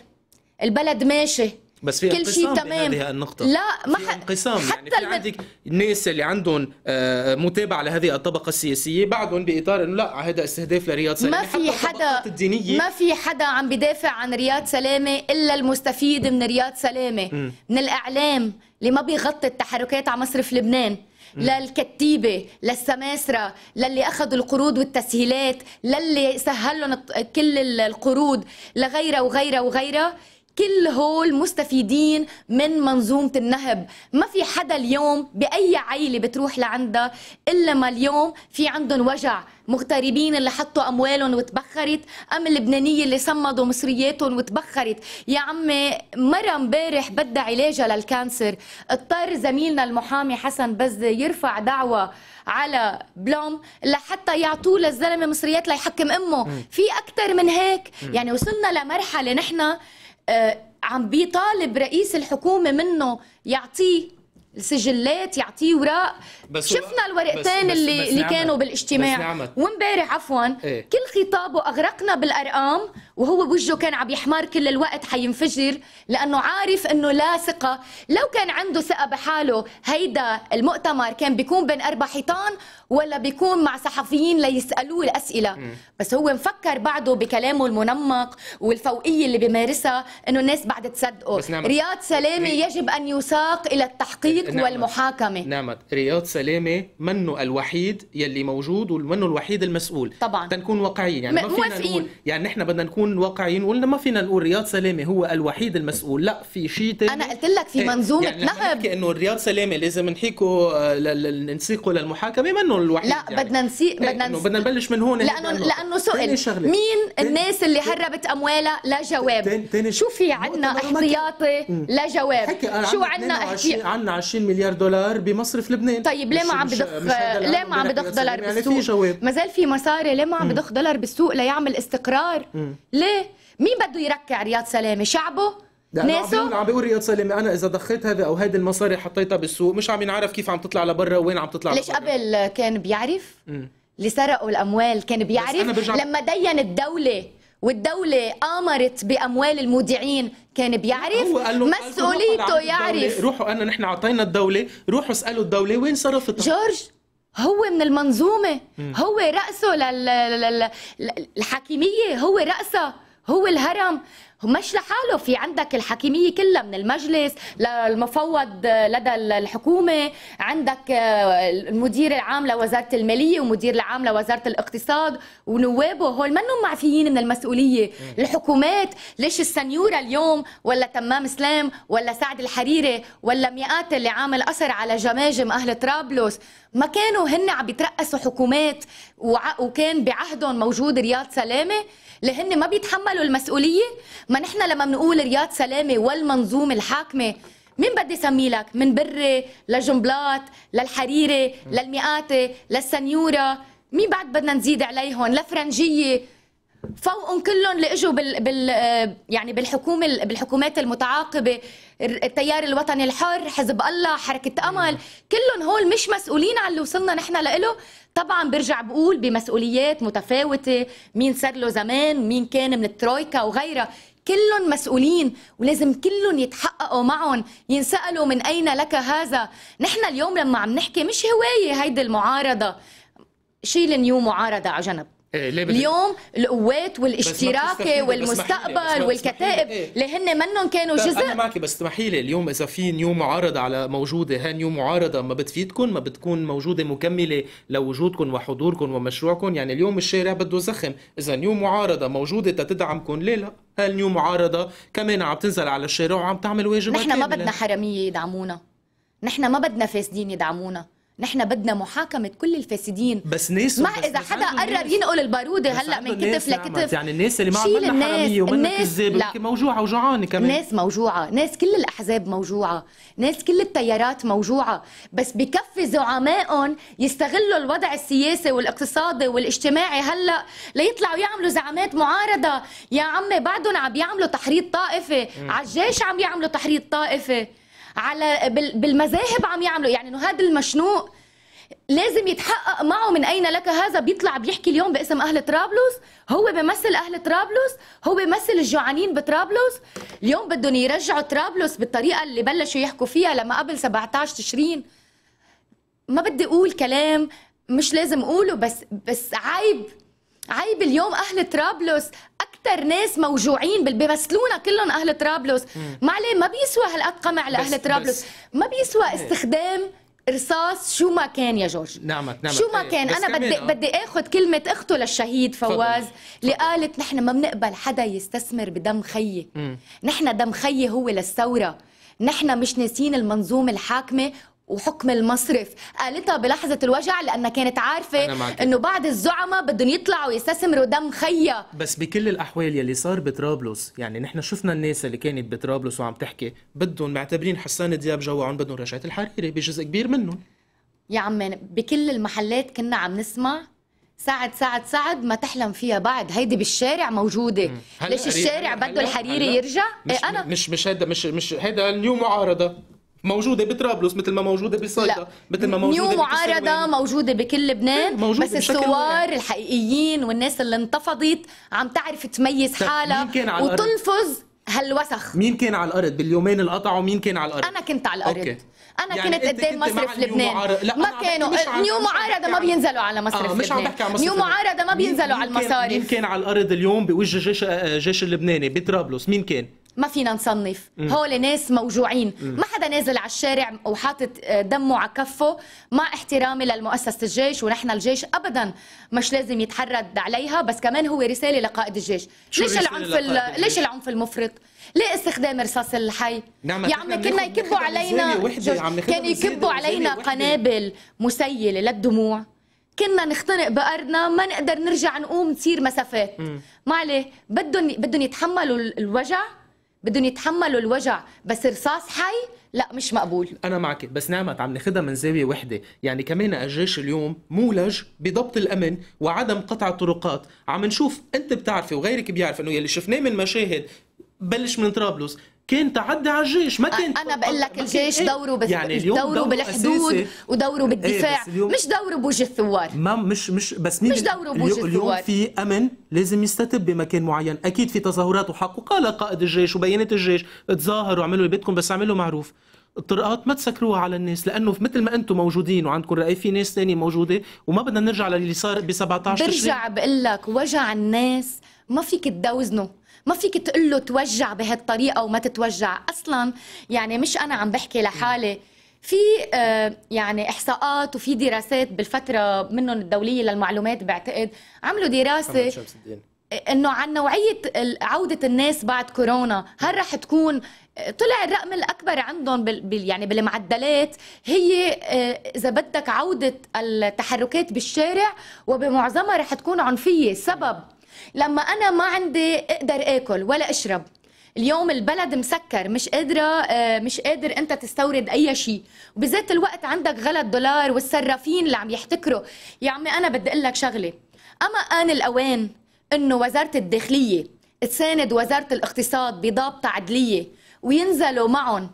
البلد ماشي بس في كل شيء تمام هذه النقطة لا ما في انقسام يعني حتى يعني في عندك الناس اللي عندهم آه، متابعة لهذه الطبقة السياسية بعدهم بإطار إنه لا هذا استهداف لرياض سلامة ما في حدا الدينية ما في حدا عم بدافع عن رياض سلامة إلا المستفيد من رياض سلامة م. من الإعلام اللي ما بيغطي التحركات على مصرف لبنان للكتيبه للسماسره للي اخذوا القروض والتسهيلات للي سهل لهم كل القروض لغيرها وغيرها وغيرها كل هول مستفيدين من منظومة النهب ما في حدا اليوم بأي عيلة بتروح لعندها إلا ما اليوم في عندهم وجع مغتربين اللي حطوا اموالهم وتبخرت ام اللبنانيه اللي صمدوا مصرياتهم وتبخرت يا عمي مره امبارح بدها علاجها للكانسر اضطر زميلنا المحامي حسن بز يرفع دعوى على بلوم لحتى يعطوه للزلمه مصريات ليحكم امه في اكثر من هيك يعني وصلنا لمرحله نحن آه، عم بيطالب رئيس الحكومه منه يعطيه السجلات يعطيه وراء بس شفنا الورقتين بس اللي بس اللي كانوا بالاجتماع وامبارح عفوا ايه؟ كل خطابه اغرقنا بالارقام وهو وجهه كان عم يحمر كل الوقت حينفجر لانه عارف انه لا ثقه لو كان عنده ثقه بحاله هيدا المؤتمر كان بيكون بين اربع حيطان ولا بيكون مع صحفيين ليسالوه الاسئله م. بس هو مفكر بعده بكلامه المنمق والفوقيه اللي بيمارسها انه الناس بعد تصدقه رياض سلامه يجب ان يساق الى التحقيق التحقيق نعمت. والمحاكمة نعمت رياض سلامة منه الوحيد يلي موجود ومنه الوحيد المسؤول طبعا تنكون واقعيين يعني ما فينا نقول يعني نحن بدنا نكون واقعيين وقلنا ما فينا نقول رياض سلامة هو الوحيد المسؤول لا في شيء تاني أنا قلت لك في إيه، منظومة يعني نهب إنه رياض سلامة لازم نحيكه آه، نسيقه للمحاكمة منه الوحيد لا يعني. بدنا نسيق إيه، بدنا نسيق بدنا نبلش من هون لأنه لأنه سئل مين الناس اللي هربت أموالها لا جواب شو في عندنا احتياطي لا جواب آه، شو عندنا احتياطي عندنا 20 مليار دولار بمصرف لبنان طيب ليه ما عم بدخ ليه ما عم بدخ دولار يعني بالسوق يعني ما زال في مصاري ليه ما عم بدخ دولار بالسوق ليعمل استقرار مم. ليه مين بده يركع رياض سلامه شعبه ناسو عم بيقول عم بيقول رياض سلامه انا اذا ضخيت هذا او هيدي المصاري حطيتها بالسوق مش عم ينعرف كيف عم تطلع لبرا وين عم تطلع ليش قبل كان بيعرف؟ مم. اللي سرقوا الاموال كان بيعرف لما دين الدوله والدولة آمرت بأموال المودعين كان بيعرف مسؤوليته يعرف روحوا أنا نحن عطينا الدولة روحوا اسألوا الدولة وين صرفتها جورج هو من المنظومة هو رأسه للحاكمية هو رأسه هو الهرم مش لحاله في عندك الحكيميه كلها من المجلس للمفوض لدى الحكومه عندك آه، المدير العام لوزاره الماليه ومدير العام لوزاره الاقتصاد ونوابه هول منهم معفيين من المسؤوليه الحكومات ليش السنيوره اليوم ولا تمام سلام ولا سعد الحريري ولا مئات اللي عامل اثر على جماجم اهل طرابلس ما كانوا هن عم يترأسوا حكومات وكان بعهدهم موجود رياض سلامه لهن ما بيتحملوا المسؤوليه ما نحن لما بنقول رياض سلامه والمنظومه الحاكمه مين بدي اسمي لك من بري لجنبلاط للحريري للمئات للسنيوره مين بعد بدنا نزيد عليهم لفرنجيه فوقهم كلهم اللي اجوا بال, بال آه، يعني بالحكومه بالحكومات المتعاقبه التيار الوطني الحر حزب الله حركه امل كلهم هول مش مسؤولين عن اللي وصلنا نحن لإله طبعا برجع بقول بمسؤوليات متفاوته مين صار له زمان مين كان من الترويكا وغيرها كلهم مسؤولين ولازم كلهم يتحققوا معهم ينسألوا من أين لك هذا نحن اليوم لما عم نحكي مش هواية هيدي المعارضة شيل نيو معارضة على جنب إيه، اليوم القوات والاشتراكي والمستقبل والكتائب اللي هن منهم كانوا جزء انا معك بس اسمحي لي اليوم اذا في نيو معارضه على موجوده هاي نيو معارضه ما بتفيدكم ما بتكون موجوده مكمله لوجودكم وحضوركم ومشروعكم يعني اليوم الشارع بده زخم اذا نيو معارضه موجوده تدعمكم ليه لا هالنيو معارضه كمان عم تنزل على الشارع وعم تعمل واجبات نحن ما بدنا حراميه يدعمونا نحن ما بدنا فاسدين يدعمونا نحن بدنا محاكمه كل الفاسدين بس ناس مع اذا حدا قرر ينقل الباروده هلا من كتف لكتف يعني الناس اللي ما عملنا حراميه ومنها كذابه موجوعه وجوعانه كمان الناس موجوعه ناس كل الاحزاب موجوعه ناس كل التيارات موجوعه بس بكفي زعمائهم يستغلوا الوضع السياسي والاقتصادي والاجتماعي هلا ليطلعوا يعملوا زعامات معارضه يا عمي بعدهم عم بيعملوا تحريض طائفي على الجيش عم يعملوا تحريض طائفي على بالمذاهب عم يعملوا يعني انه هذا المشنوق لازم يتحقق معه من اين لك هذا بيطلع بيحكي اليوم باسم اهل طرابلس هو بمثل اهل طرابلس هو بمثل الجوعانين بطرابلس اليوم بدهم يرجعوا طرابلس بالطريقه اللي بلشوا يحكوا فيها لما قبل 17 تشرين ما بدي اقول كلام مش لازم اقوله بس بس عيب عيب اليوم اهل طرابلس اكثر ناس موجوعين بيمثلونا كلهم اهل طرابلس ما عليه ما بيسوى هالقد قمع لاهل طرابلس ما بيسوى إيه. استخدام رصاص شو ما كان يا جورج نعمت نعمت شو ما إيه. كان انا بدي أه. بدي اخذ كلمه اخته للشهيد فواز فضل. اللي قالت نحن ما بنقبل حدا يستثمر بدم خيي نحن دم خيي هو للثوره نحن مش ناسيين المنظومة الحاكمة وحكم المصرف قالتها بلحظه الوجع لانها كانت عارفه انه بعد الزعماء بدهم يطلعوا يستثمروا دم خيا بس بكل الاحوال يلي صار بطرابلس يعني نحن شفنا الناس اللي كانت بطرابلس وعم تحكي بدهم معتبرين حسان دياب جوعهم بدهم رشعه الحريري بجزء كبير منهم يا عمان بكل المحلات كنا عم نسمع سعد سعد سعد ما تحلم فيها بعد هيدي بالشارع موجوده ليش الشارع بده الحريري يرجع إيه، مش إيه انا مش مش هيدا مش مش هيدا اليوم معارضه موجوده بطرابلس مثل ما موجوده بصيدا مثل ما موجوده نيو معارضه موجوده بكل لبنان إيه، موجودة بس الثوار الحقيقيين والناس اللي انتفضت عم تعرف تميز طيب، حالها وتنفذ هالوسخ مين كان على الارض باليومين اللي قطعوا مين كان على الارض انا كنت على الارض أوكي. انا يعني كنت قدام مصرف لبنان لا ما كانوا نيو معارضه ما يعني. بينزلوا على مصرف آه مش عم بحكي عن مصرف نيو معارضه ما بينزلوا على المصارف مين كان على الارض اليوم بوجه جيش الجيش اللبناني بطرابلس مين كان ما فينا نصنف هول ناس موجوعين ما حدا نازل على الشارع وحاطط دمه على كفه مع احترامي للمؤسسة الجيش ونحن الجيش أبدا مش لازم يتحرد عليها بس كمان هو رسالة لقائد الجيش ليش العنف ليش العنف المفرط ليه استخدام رصاص الحي نعم يا عم كنا يكبوا علينا كانوا يكبوا علينا قنابل مسيلة للدموع كنا نختنق بأرضنا ما نقدر نرجع نقوم نصير مسافات ما عليه بدهم بدهم يتحملوا الوجع بدهم يتحملوا الوجع بس رصاص حي لا مش مقبول انا معك بس نعمت عم ناخذها من زاويه وحده يعني كمان الجيش اليوم مولج بضبط الامن وعدم قطع الطرقات عم نشوف انت بتعرفي وغيرك بيعرف انه يلي شفناه من مشاهد بلش من طرابلس كان تعدي على الجيش ما كان انا بقول لك الجيش إيه؟ دوره بس يعني اليوم دوره, دوره بالحدود ودوره إيه، بالدفاع ايه مش دوره بوجه الثوار ما مش مش بس مين مش دوره بوجه الثوار اليوم في امن لازم يستتب بمكان معين اكيد في تظاهرات وحق وقال قائد الجيش وبيانات الجيش تظاهروا اعملوا اللي بدكم بس اعملوا معروف الطرقات ما تسكروها على الناس لانه مثل ما انتم موجودين وعندكم راي في ناس ثانيه موجوده وما بدنا نرجع للي صار ب 17 برجع بقول لك وجع الناس ما فيك تدوزنه ما فيك تقول له توجع بهالطريقه وما تتوجع اصلا يعني مش انا عم بحكي لحالي في آه، يعني احصاءات وفي دراسات بالفتره منهم الدوليه للمعلومات بعتقد عملوا دراسه انه عن نوعيه عوده الناس بعد كورونا هل رح تكون آه، طلع الرقم الاكبر عندهم بال يعني بالمعدلات هي آه، اذا بدك عوده التحركات بالشارع وبمعظمها رح تكون عنفيه سبب لما انا ما عندي اقدر اكل ولا اشرب اليوم البلد مسكر مش قادرة آه، مش قادر أنت تستورد أي شيء وبذات الوقت عندك غلط دولار والصرافين اللي عم يحتكروا يا عمي أنا بدي أقول لك شغلة أما آن الأوان أنه وزارة الداخلية تساند وزارة الاقتصاد بضابطة عدلية وينزلوا معهم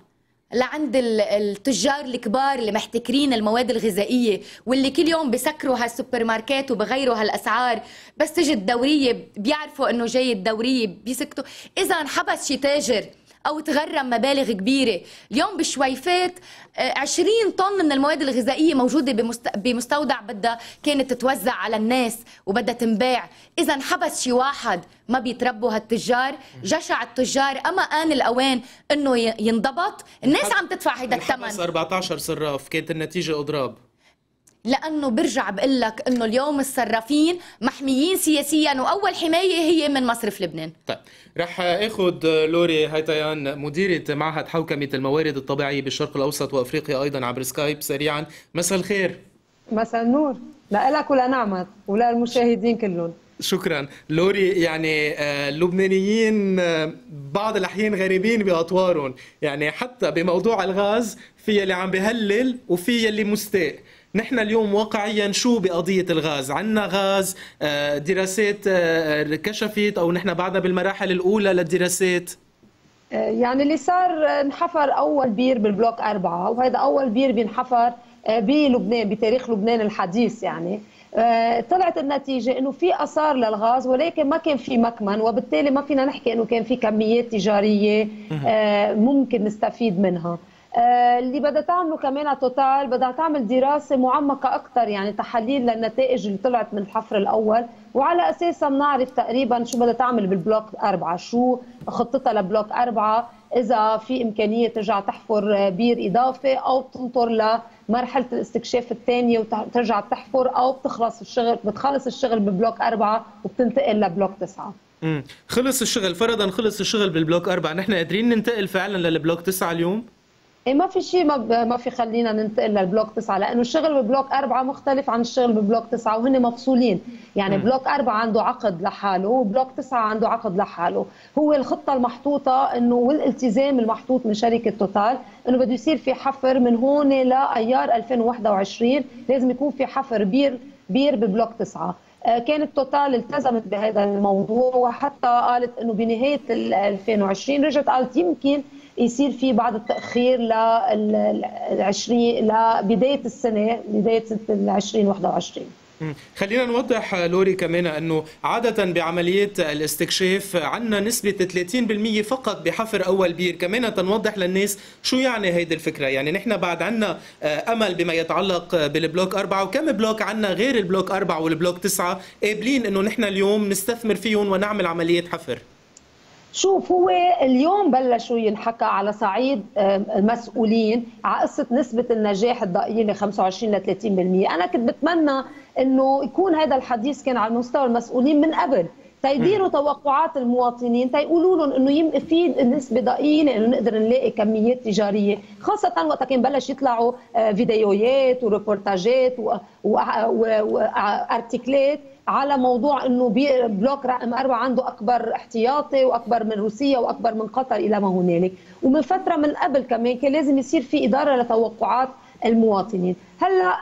لعند التجار الكبار اللي محتكرين المواد الغذائية واللي كل يوم بسكروا هالسوبر ماركت وبغيروا هالأسعار بس تجي الدورية بيعرفوا أنه جاي الدورية بيسكتوا إذا انحبس شي تاجر او تغرم مبالغ كبيره اليوم بالشويفات 20 آه، طن من المواد الغذائيه موجوده بمستودع بدها كانت تتوزع على الناس وبدها تنباع اذا حبس شي واحد ما بيتربوا هالتجار جشع التجار اما ان الاوان انه ينضبط الناس عم تدفع هيدا الثمن 14 صراف كانت النتيجه اضراب لانه برجع بقول لك انه اليوم الصرافين محميين سياسيا واول حمايه هي من مصرف لبنان طيب رح اخذ لوري هيتيان مديره معهد حوكمه الموارد الطبيعيه بالشرق الاوسط وافريقيا ايضا عبر سكايب سريعا مساء الخير مساء النور لك ولا نعمت ولا المشاهدين كلهم شكرا لوري يعني اللبنانيين آه، آه، بعض الاحيان غريبين باطوارهم يعني حتى بموضوع الغاز في اللي عم بهلل وفي اللي مستاء نحن اليوم واقعيا شو بقضية الغاز عندنا غاز آه، دراسات آه، كشفت أو نحن بعدنا بالمراحل الأولى للدراسات آه، يعني اللي صار انحفر أول بير بالبلوك أربعة وهذا أول بير بينحفر بلبنان بتاريخ لبنان الحديث يعني طلعت النتيجة أنه في أثار للغاز ولكن ما كان في مكمن وبالتالي ما فينا نحكي أنه كان في كميات تجارية ممكن نستفيد منها آه، اللي بدها تعمله كمان توتال بدها تعمل دراسه معمقه اكثر يعني تحاليل للنتائج اللي طلعت من الحفر الاول وعلى اساسها بنعرف تقريبا شو بدها تعمل بالبلوك اربعه شو خطتها لبلوك اربعه اذا في امكانيه ترجع تحفر بير اضافي او بتنطر لمرحله الاستكشاف الثانيه وترجع تحفر او بتخلص الشغل بتخلص الشغل ببلوك اربعه وبتنتقل لبلوك تسعه خلص الشغل فرضا خلص الشغل بالبلوك أربعة نحن قادرين ننتقل فعلا للبلوك تسعة اليوم؟ اي ما في شيء ما ما في خلينا ننتقل للبلوك 9 لانه الشغل ببلوك 4 مختلف عن الشغل ببلوك 9 وهن مفصولين يعني م. بلوك 4 عنده عقد لحاله وبلوك 9 عنده عقد لحاله هو الخطة المحطوطة انه والالتزام المحطوط من شركة توتال انه بده يصير في حفر من هون لايار 2021 لازم يكون في حفر بير بير ببلوك 9 آه، كانت توتال التزمت بهذا الموضوع وحتى قالت انه بنهايه 2020 رجعت قالت يمكن يصير في بعض التاخير ل 20 لبدايه السنه بدايه 2021 خلينا نوضح لوري كمان انه عاده بعمليات الاستكشاف عندنا نسبه 30% فقط بحفر اول بير كمان تنوضح للناس شو يعني هيدي الفكره يعني نحن بعد عندنا آه، امل بما يتعلق بالبلوك 4 وكم بلوك عندنا غير البلوك 4 والبلوك 9 قابلين انه نحن اليوم نستثمر فيهم ونعمل عمليه حفر شوف هو اليوم بلشوا ينحكى على صعيد المسؤولين على قصه نسبه النجاح الضئيله 25 ل 30% انا كنت بتمنى انه يكون هذا الحديث كان على مستوى المسؤولين من قبل تيديروا توقعات المواطنين تيقولوا لهم انه يم في نسبه ضئيله انه نقدر نلاقي كميات تجاريه خاصه وقت كان بلش يطلعوا آه، فيديوهات وريبورتاجات وارتكلات على موضوع انه بلوك رقم أربعة عنده اكبر احتياطي واكبر من روسيا واكبر من قطر الى ما هنالك ومن فتره من قبل كمان كان لازم يصير في اداره لتوقعات المواطنين هلا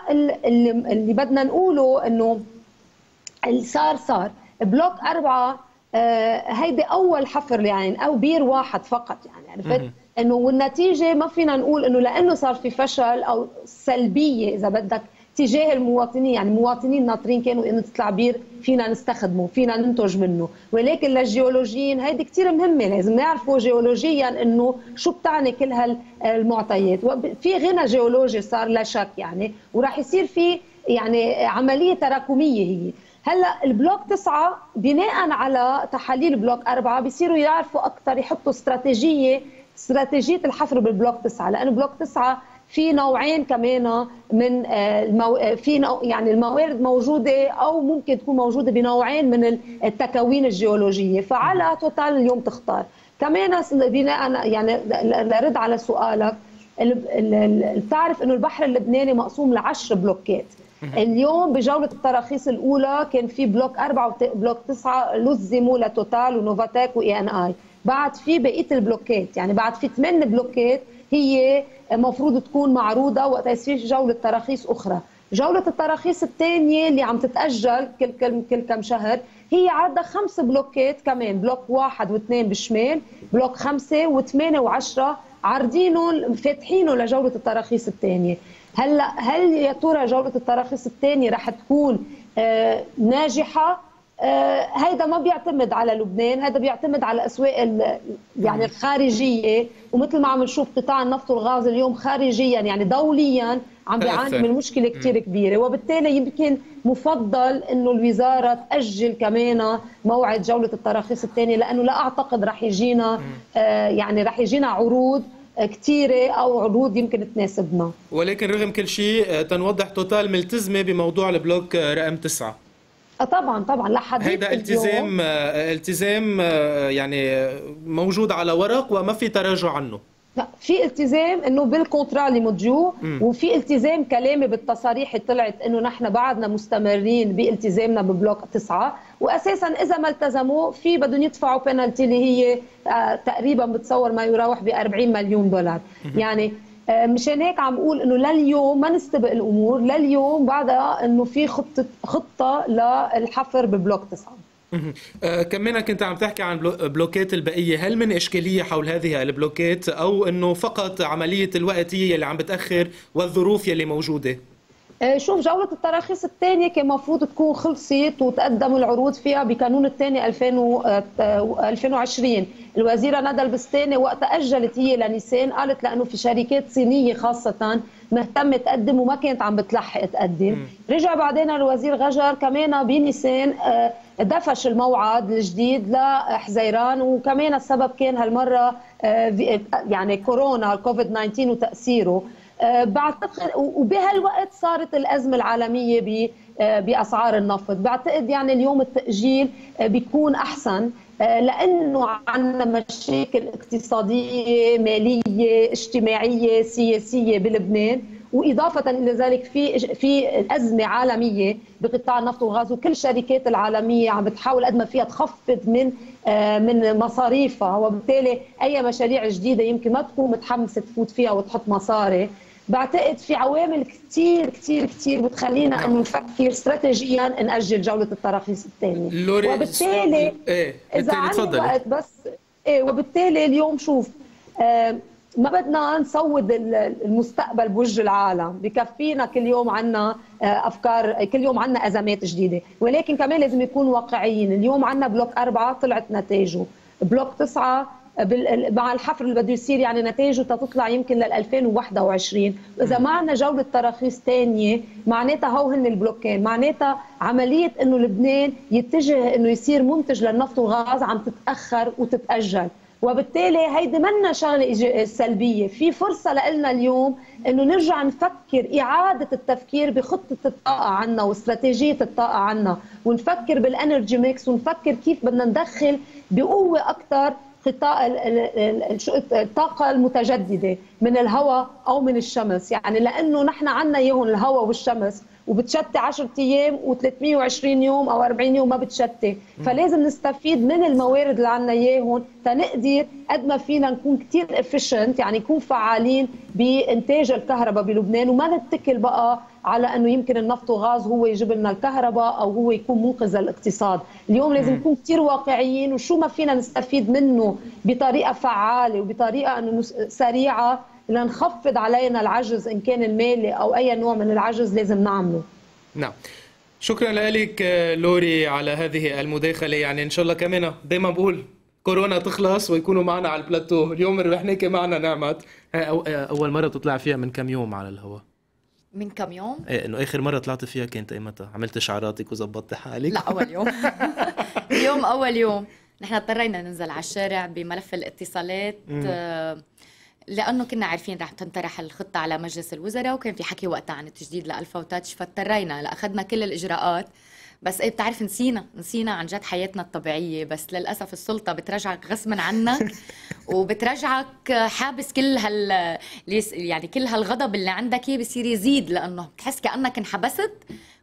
اللي بدنا نقوله انه اللي صار صار بلوك أربعة آه، هيدي أول حفر يعني أو بير واحد فقط يعني عرفت؟ إنه والنتيجة ما فينا نقول إنه لأنه صار في فشل أو سلبية إذا بدك تجاه المواطنين يعني مواطنين ناطرين كانوا انه تطلع بير فينا نستخدمه فينا ننتج منه ولكن للجيولوجيين هيدي كثير مهمه لازم يعرفوا جيولوجيا انه شو بتعني كل هالمعطيات في غنى جيولوجي صار لا شك يعني وراح يصير في يعني عمليه تراكميه هي هلا البلوك تسعة بناء على تحاليل بلوك أربعة بيصيروا يعرفوا أكثر يحطوا استراتيجية استراتيجية الحفر بالبلوك تسعة لأنه بلوك تسعة في نوعين كمان من آه، المو... آه، في نوع... يعني الموارد موجوده او ممكن تكون موجوده بنوعين من التكوين الجيولوجيه فعلى توتال اليوم تختار كمان بناء يعني لرد على سؤالك بتعرف انه البحر اللبناني مقسوم لعشر بلوكات اليوم بجوله التراخيص الاولى كان في بلوك أربعة وبلوك تسعة لزموا لتوتال ونوفاتاك واي ان اي بعد في بقيه البلوكات يعني بعد في ثمان بلوكات هي المفروض تكون معروضه وقت يصير جوله تراخيص اخرى جولة التراخيص الثانية اللي عم تتأجل كل كل كل كم شهر هي عادة خمس بلوكات كمان بلوك واحد واثنين بالشمال بلوك خمسة وثمانية وعشرة عارضينهم فاتحينه لجولة التراخيص الثانية هلا هل يا ترى جوله التراخيص الثانيه رح تكون آه، ناجحه آه، هيدا ما بيعتمد على لبنان هذا بيعتمد على الاسواق يعني طيب. الخارجيه ومثل ما عم نشوف قطاع النفط والغاز اليوم خارجيا يعني دوليا عم بيعاني من مشكله كثير كبيره وبالتالي يمكن مفضل انه الوزاره تاجل كمان موعد جوله التراخيص الثانيه لانه لا اعتقد رح يجينا آه، يعني رح يجينا عروض كثيره او عروض يمكن تناسبنا ولكن رغم كل شيء آه، تنوضح توتال ملتزمه بموضوع البلوك آه، رقم تسعة آه، طبعا طبعا لحد هيدا التزام التزام يعني موجود على ورق وما في تراجع عنه لا في التزام انه بالكونترا اللي مديو وفي التزام كلامي بالتصاريح اللي طلعت انه نحن بعدنا مستمرين بالتزامنا ببلوك تسعه واساسا اذا ما التزموا في بدهم يدفعوا بينالتي اللي هي آه، تقريبا بتصور ما يراوح ب 40 مليون دولار يعني آه، مشان هيك عم بقول انه لليوم ما نستبق الامور لليوم بعدها انه في خطه خطه للحفر ببلوك تسعه آه كمنا كنت عم تحكي عن بلوكات البقيه هل من اشكاليه حول هذه البلوكات او انه فقط عمليه الوقت هي اللي عم بتاخر والظروف يلي موجوده آه، شوف جولة التراخيص الثانية كان المفروض تكون خلصت وتقدم العروض فيها بقانون الثاني 2020 آه، الوزيرة ندى البستاني وقت أجلت هي لنيسان قالت لأنه في شركات صينية خاصة مهتمة تقدم وما كانت عم بتلحق تقدم رجع بعدين الوزير غجر كمان بنيسان آه، دفش الموعد الجديد لحزيران وكمان السبب كان هالمره آه، يعني كورونا كوفيد 19 وتاثيره آه، بعتقد وبهالوقت صارت الازمه العالميه آه، باسعار النفط بعتقد يعني اليوم التاجيل بيكون احسن لانه عندنا مشاكل اقتصاديه ماليه اجتماعيه سياسيه بلبنان واضافه الى ذلك في في ازمه عالميه بقطاع النفط والغاز وكل الشركات العالميه عم بتحاول قد ما فيها تخفض من آه، من مصاريفها وبالتالي اي مشاريع جديده يمكن ما تكون متحمسه تفوت فيها وتحط مصاري بعتقد في عوامل كثير كثير كثير بتخلينا انه نفكر استراتيجيا ناجل جوله التراخيص الثانيه وبالتالي ايه اذا عندي وقت بس ايه وبالتالي اليوم شوف آه ما بدنا نصود المستقبل بوجه العالم بكفينا كل يوم عنا آه، افكار كل يوم عنا ازمات جديده ولكن كمان لازم نكون واقعيين اليوم عنا بلوك أربعة طلعت نتائجه بلوك تسعة مع الحفر اللي بده يصير يعني نتائجه تطلع يمكن لل 2021 واذا ما عندنا جوله تراخيص ثانيه معناتها هو هن البلوكين معناتها عمليه انه لبنان يتجه انه يصير منتج للنفط والغاز عم تتاخر وتتاجل وبالتالي هيدي منا شغله سلبيه في فرصه لنا اليوم انه نرجع نفكر اعاده التفكير بخطه الطاقه عنا واستراتيجيه الطاقه عنا ونفكر بالانرجي ميكس ونفكر كيف بدنا ندخل بقوه اكثر الطاقه المتجدده من الهواء او من الشمس يعني لانه نحن عنا اياهم الهواء والشمس وبتشتي 10 ايام و320 يوم او 40 يوم ما بتشتي فلازم نستفيد من الموارد اللي عندنا اياهم تنقدر قد ما فينا نكون كثير افيشنت يعني نكون فعالين بانتاج الكهرباء بلبنان وما نتكل بقى على انه يمكن النفط والغاز هو يجيب لنا الكهرباء او هو يكون منقذ للاقتصاد، اليوم لازم نكون كثير واقعيين وشو ما فينا نستفيد منه بطريقه فعاله وبطريقه انه سريعه لنخفض علينا العجز ان كان المالي او اي نوع من العجز لازم نعمله نعم شكرا لك لوري على هذه المداخله يعني ان شاء الله كمان دايما بقول كورونا تخلص ويكونوا معنا على البلاتو اليوم رحناك معنا نعمت اول مره بتطلع فيها من كم يوم على الهواء من كم يوم؟ ايه انه اخر مره طلعت فيها كانت ايمتى؟ عملت شعراتك وزبطت حالك؟ لا اول يوم اليوم اول يوم نحن اضطرينا ننزل على الشارع بملف الاتصالات لانه كنا عارفين رح تنطرح الخطه على مجلس الوزراء وكان في حكي وقتها عن التجديد لالفا وتاتش فاضطرينا لاخذنا كل الاجراءات بس ايه بتعرف نسينا نسينا عن جد حياتنا الطبيعيه بس للاسف السلطه بترجعك غصبا عنك وبترجعك حابس كل هال يعني كل هالغضب اللي عندك بصير يزيد لانه بتحس كانك انحبست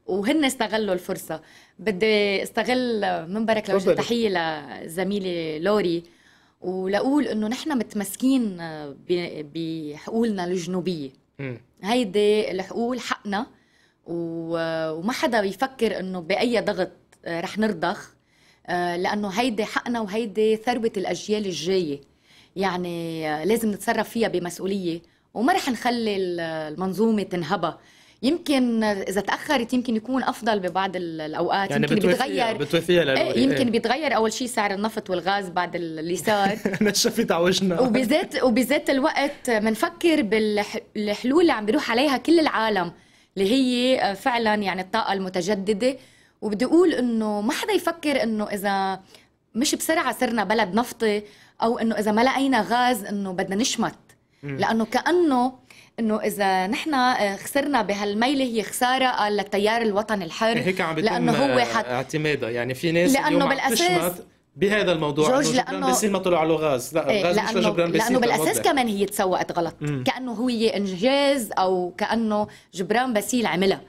وهن استغلوا الفرصه بدي استغل منبرك لوجه التحيه لزميلي لوري ولاقول انه نحن متمسكين آه، بحقولنا الجنوبيه هيدي الحقول حقنا وما حدا بيفكر انه باي ضغط آه، رح نرضخ آه، لانه هيدي حقنا وهيدي ثروه الاجيال الجايه يعني لازم نتصرف فيها بمسؤوليه وما رح نخلي المنظومه تنهبى يمكن اذا تاخرت يمكن يكون افضل ببعض الاوقات يعني يمكن بيتغير بتوفيها للوقت إيه، إيه. يمكن بيتغير اول شيء سعر النفط والغاز بعد اللي صار نشفت على وجهنا وبذات وبذات الوقت بنفكر بالحلول اللي عم بيروح عليها كل العالم اللي هي آه، فعلا يعني الطاقه المتجدده وبدي اقول انه ما حدا يفكر انه اذا مش بسرعه صرنا بلد نفطي او انه اذا ما لقينا غاز انه بدنا نشمت لانه كانه انه اذا نحن آه، خسرنا بهالميله هي خساره قال آه، للتيار الوطني الحر هيك عم لانه هو آه، حت... اعتمادها يعني في ناس لانه بالاساس بهذا الموضوع جورج لانه بصير ما طلعوا له غاز لا إيه غاز لأنه, جبران لانه بالاساس كمان هي تسوقت غلط مم. كانه هو انجاز او كانه جبران باسيل عملها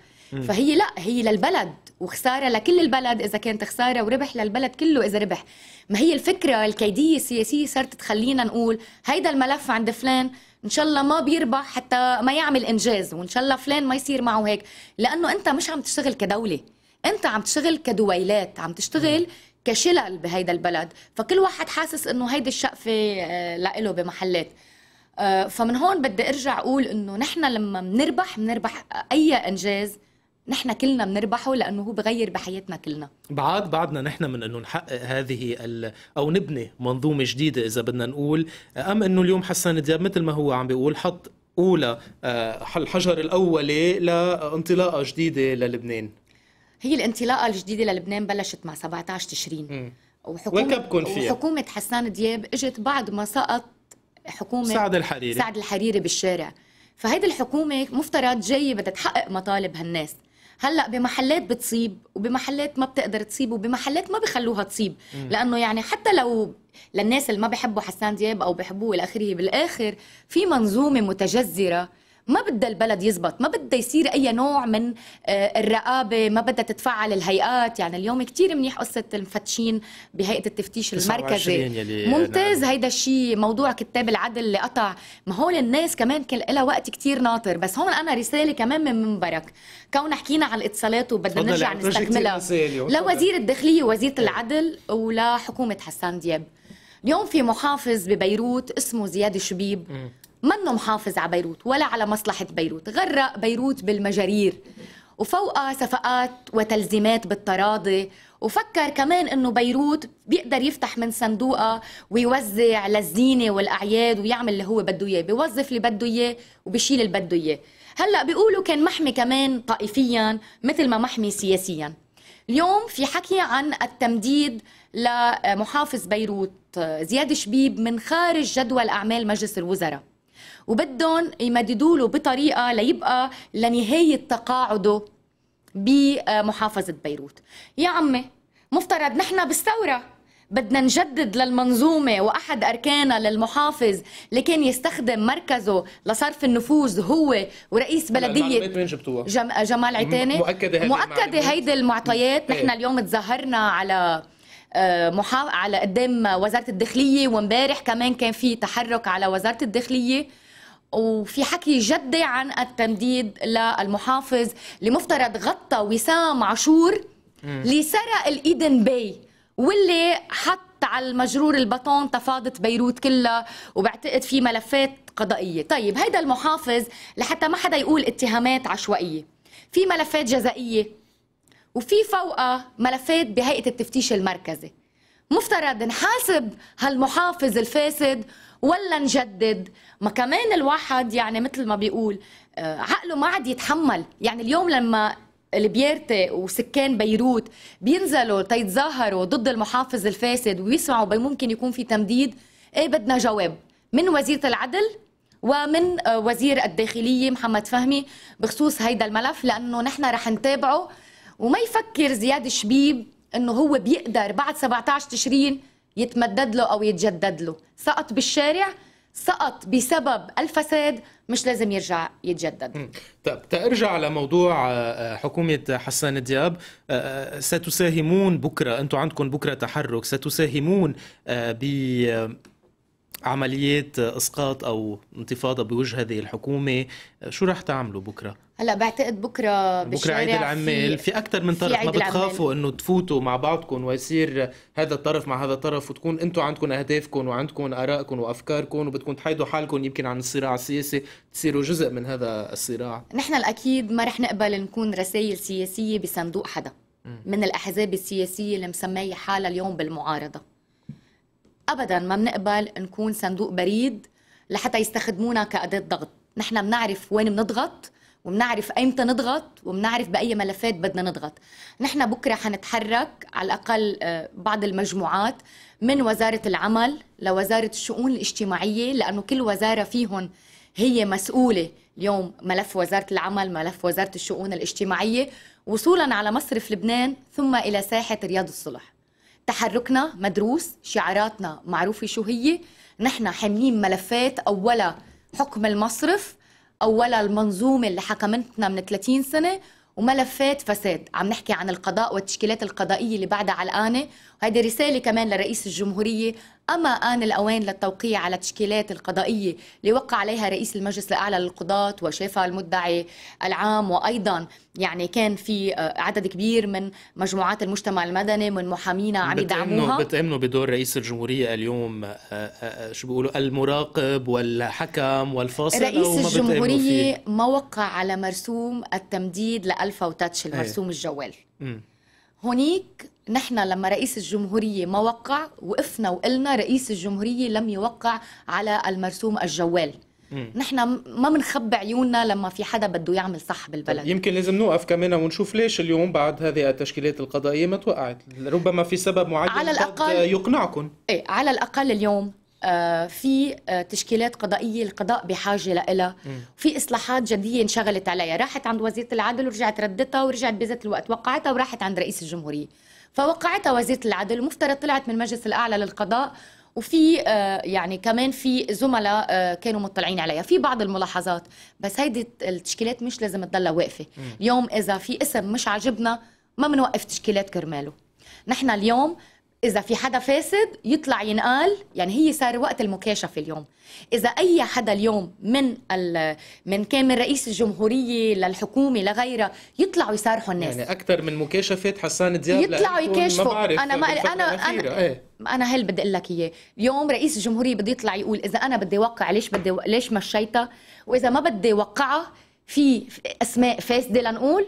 فهي لا هي للبلد وخساره لكل البلد اذا كانت خساره وربح للبلد كله اذا ربح ما هي الفكره الكيديه السياسيه صارت تخلينا نقول هيدا الملف عند فلان ان شاء الله ما بيربح حتى ما يعمل انجاز وان شاء الله فلان ما يصير معه هيك لانه انت مش عم تشتغل كدوله انت عم تشتغل كدويلات عم تشتغل كشلل بهيدا البلد فكل واحد حاسس انه هيدي الشقفه آه، لإله بمحلات آه، فمن هون بدي ارجع اقول انه نحن لما بنربح بنربح اي انجاز نحن كلنا بنربحه لانه هو بغير بحياتنا كلنا بعاد بعدنا نحن من انه نحقق هذه ال... او نبني منظومه جديده اذا بدنا نقول ام انه اليوم حسان دياب مثل ما هو عم بيقول حط اولى آه، الحجر الاولي لانطلاقه جديده للبنان هي الانطلاقه الجديده للبنان بلشت مع 17 تشرين وحكومه فيها. وحكومه حسان دياب اجت بعد ما سقط حكومه سعد الحريري سعد الحريري بالشارع فهيدي الحكومه مفترض جايه بدها تحقق مطالب هالناس هلا بمحلات بتصيب وبمحلات ما بتقدر تصيب وبمحلات ما بخلوها تصيب مم. لانه يعني حتى لو للناس اللي ما بحبوا حسان دياب او بحبوه الى اخره بالاخر في منظومه متجذره ما بدها البلد يزبط ما بدها يصير اي نوع من آه، الرقابه ما بدها تتفعل الهيئات يعني اليوم كثير منيح قصه المفتشين بهيئه التفتيش المركزي ممتاز هيدا الشيء موضوع كتاب العدل اللي قطع ما هول الناس كمان كان لها وقت كتير ناطر بس هون انا رساله كمان من منبرك كون حكينا عن الاتصالات وبدنا نرجع يعني نستكملها لوزير الداخليه ووزيره إيه. العدل ولحكومه حسان دياب اليوم في محافظ ببيروت اسمه زياد شبيب منه محافظ على بيروت ولا على مصلحة بيروت غرق بيروت بالمجارير وفوقها صفقات وتلزيمات بالتراضي وفكر كمان انه بيروت بيقدر يفتح من صندوقها ويوزع للزينه والاعياد ويعمل اللي هو بده اياه، بيوظف اللي بده اياه وبيشيل اللي بده اياه. هلا بيقولوا كان محمي كمان طائفيا مثل ما محمي سياسيا. اليوم في حكي عن التمديد لمحافظ بيروت زياد شبيب من خارج جدول اعمال مجلس الوزراء. وبدهم يمددوا له بطريقه ليبقى لنهايه تقاعده بمحافظه بيروت يا عمي مفترض نحن بالثوره بدنا نجدد للمنظومة وأحد أركانها للمحافظ اللي كان يستخدم مركزه لصرف النفوذ هو ورئيس بلدية من جبتوها؟ جم... جمال عتاني مؤكدة هيدي مؤكدة هيدي المعطيات إيه. نحن اليوم تظاهرنا على آه، محاف... على قدام وزاره الداخليه وامبارح كمان كان في تحرك على وزاره الداخليه وفي حكي جدي عن التمديد للمحافظ اللي مفترض غطى وسام عاشور اللي سرق الايدن باي واللي حط على المجرور البطون تفاضت بيروت كلها وبعتقد في ملفات قضائيه طيب هيدا المحافظ لحتى ما حدا يقول اتهامات عشوائيه في ملفات جزائيه وفي فوقها ملفات بهيئه التفتيش المركزي مفترض نحاسب هالمحافظ الفاسد ولا نجدد ما كمان الواحد يعني مثل ما بيقول آه، عقله ما عاد يتحمل يعني اليوم لما البيرتي وسكان بيروت بينزلوا تيتظاهروا ضد المحافظ الفاسد ويسمعوا ممكن يكون في تمديد ايه بدنا جواب من وزيره العدل ومن آه، وزير الداخليه محمد فهمي بخصوص هيدا الملف لانه نحن رح نتابعه وما يفكر زياد شبيب انه هو بيقدر بعد 17 تشرين يتمدد له او يتجدد له سقط بالشارع سقط بسبب الفساد مش لازم يرجع يتجدد طيب ترجع لموضوع آه، آه، حكومة حسان دياب آه، ستساهمون بكرة أنتم عندكم بكرة تحرك ستساهمون ب عمليات اسقاط او انتفاضه بوجه هذه الحكومه شو راح تعملوا بكره هلا بعتقد بكره بكره عيد العمال في, في اكثر من طرف ما بتخافوا انه تفوتوا مع بعضكم ويصير هذا الطرف مع هذا الطرف وتكون انتم عندكم اهدافكم وعندكم ارائكم وافكاركم وبدكم تحيدوا حالكم يمكن عن الصراع السياسي تصيروا جزء من هذا الصراع نحن الاكيد ما رح نقبل نكون رسائل سياسيه بصندوق حدا من الاحزاب السياسيه اللي مسميه حالها اليوم بالمعارضه ابدا ما بنقبل نكون صندوق بريد لحتى يستخدمونا كاداه ضغط نحن بنعرف وين بنضغط وبنعرف ايمتى نضغط وبنعرف باي ملفات بدنا نضغط نحن بكره حنتحرك على الاقل آه، بعض المجموعات من وزاره العمل لوزاره الشؤون الاجتماعيه لانه كل وزاره فيهم هي مسؤوله اليوم ملف وزاره العمل ملف وزاره الشؤون الاجتماعيه وصولا على مصرف لبنان ثم الى ساحه رياض الصلح تحركنا مدروس شعاراتنا معروفه شو هي نحن حاملين ملفات اولا حكم المصرف اولا المنظومه اللي حكمتنا من 30 سنه وملفات فساد عم نحكي عن القضاء والتشكيلات القضائية اللي بعدها علقانة وهذه رسالة كمان لرئيس الجمهورية أما آن الأوان للتوقيع على التشكيلات القضائية اللي وقع عليها رئيس المجلس الأعلى للقضاة وشافها المدعي العام وأيضا يعني كان في آه، عدد كبير من مجموعات المجتمع المدني من محامينا عم يدعموها بتأمنوا بدور رئيس الجمهورية اليوم آه، آه، شو بيقولوا المراقب والحكم والفاصل رئيس الجمهورية ما وقع على مرسوم التمديد لألفا وتاتش إيه. المرسوم الجوال هونيك نحن لما رئيس الجمهورية ما وقع وقفنا وقلنا رئيس الجمهورية لم يوقع على المرسوم الجوال نحن ما بنخبي عيوننا لما في حدا بده يعمل صح بالبلد طيب، يمكن لازم نوقف كمان ونشوف ليش اليوم بعد هذه التشكيلات القضائيه ما توقعت ربما في سبب معين على الاقل يقنعكم ايه على الاقل اليوم آه، في آه، تشكيلات قضائية القضاء بحاجة لها وفي إصلاحات جدية انشغلت عليها راحت عند وزيرة العدل ورجعت ردتها ورجعت بذات الوقت وقعتها وراحت عند رئيس الجمهورية فوقعتها وزيرة العدل ومفترض طلعت من المجلس الأعلى للقضاء وفي آه، يعني كمان في زملاء كانوا مطلعين عليها في بعض الملاحظات بس هيدي التشكيلات مش لازم تضلها واقفة اليوم إذا في اسم مش عاجبنا ما بنوقف تشكيلات كرماله نحن اليوم اذا في حدا فاسد يطلع ينقال يعني هي صار وقت المكاشفه اليوم اذا اي حدا اليوم من من كان من رئيس الجمهوريه للحكومه لغيرها يطلعوا يصارحوا الناس يعني اكثر من مكاشفه حسان دياب يطلعوا يكاشفوا ما انا ما انا انا ايه؟ انا هل بدي اقول لك اياه اليوم رئيس الجمهوريه بده يطلع يقول اذا انا بدي اوقع ليش بدي ليش مشيتها واذا ما بدي اوقعها في اسماء فاسده لنقول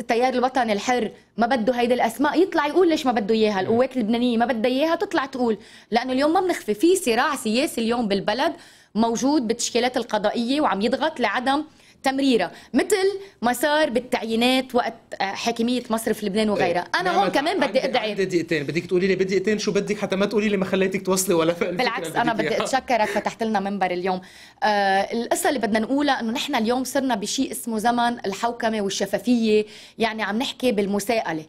التيار الوطني الحر ما بده هيدي الاسماء يطلع يقول ليش ما بده اياها القوات اللبنانيه ما بدها اياها تطلع تقول لانه اليوم ما بنخفي في صراع سياسي اليوم بالبلد موجود بالتشكيلات القضائيه وعم يضغط لعدم تمريره مثل ما صار بالتعيينات وقت آه، حاكميه مصرف لبنان وغيرها إيه. انا هون كمان بدي ادعي بدي دقيقتين بدك تقولي لي بدقيقتين شو بدك حتى ما تقولي لي ما خليتك توصلي ولا بالعكس انا بدي اتشكرك فتحت لنا منبر اليوم آه القصه اللي بدنا نقولها انه نحن اليوم صرنا بشيء اسمه زمن الحوكمه والشفافيه يعني عم نحكي بالمساءله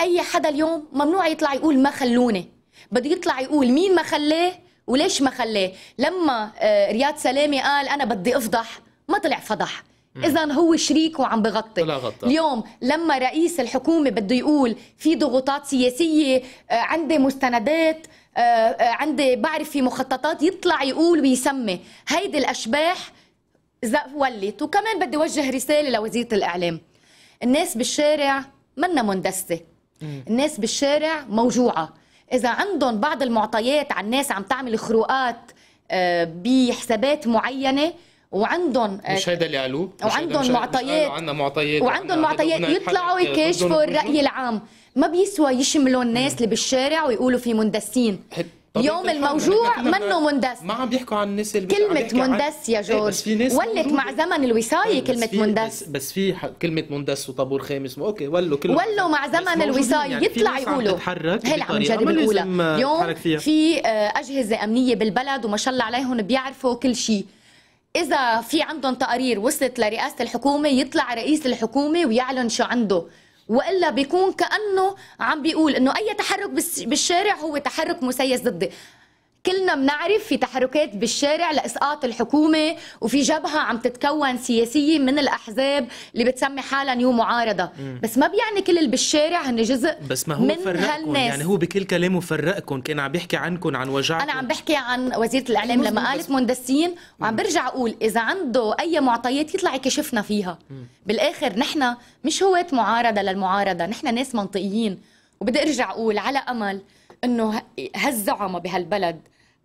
اي حدا اليوم ممنوع يطلع يقول ما خلوني بده يطلع يقول مين ما خلاه وليش ما خلاه لما آه، رياض سلامه قال انا بدي افضح ما طلع فضح اذا هو شريك وعم بغطي لا غطى. اليوم لما رئيس الحكومه بده يقول في ضغوطات سياسيه آه، عندي مستندات آه، آه، عندي بعرف في مخططات يطلع يقول ويسمي هيدي الاشباح ولت وكمان بدي وجه رساله لوزيره الاعلام الناس بالشارع منا مندسه الناس بالشارع موجوعه اذا عندهم بعض المعطيات عن الناس عم تعمل خروقات بحسابات معينه وعندهم آه، مش هيدا اللي قالوه وعندهم معطيات عندنا معطيات وعندهم معطيات يطلعوا يكاشفوا الراي العام ما بيسوى يشملوا الناس اللي بالشارع ويقولوا في مندسين اليوم الموجوع منه مندس ما عم بيحكوا عن الناس اللي كلمة مندس يا إيه، جورج إيه ولت مع زمن الوصاية إيه، كلمة مندس بس في كلمة مندس وطابور خامس اوكي ولوا كلمة ولوا مع زمن الوصاية يعني يطلع يقولوا هلا عم نجرب الأولى اليوم في آه، أجهزة أمنية بالبلد وما شاء الله عليهم بيعرفوا كل شيء اذا في عندهم تقارير وصلت لرئاسه الحكومه يطلع رئيس الحكومه ويعلن شو عنده والا بيكون كانه عم بيقول انه اي تحرك بالشارع هو تحرك مسيس ضدي كلنا بنعرف في تحركات بالشارع لاسقاط الحكومه وفي جبهه عم تتكون سياسيه من الاحزاب اللي بتسمي حالها نيو معارضه مم. بس ما بيعني كل اللي بالشارع هن جزء بس ما هو من فرقكم يعني هو بكل كلامه فرقكم كان عم بيحكي عنكم عن وجعكم انا عم بحكي عن وزيره الاعلام لما قالت مندسين وعم برجع اقول اذا عنده اي معطيات يطلع يكشفنا فيها مم. بالاخر نحن مش هواة معارضه للمعارضه نحن ناس منطقيين وبدي ارجع اقول على امل انه هالزعمه بهالبلد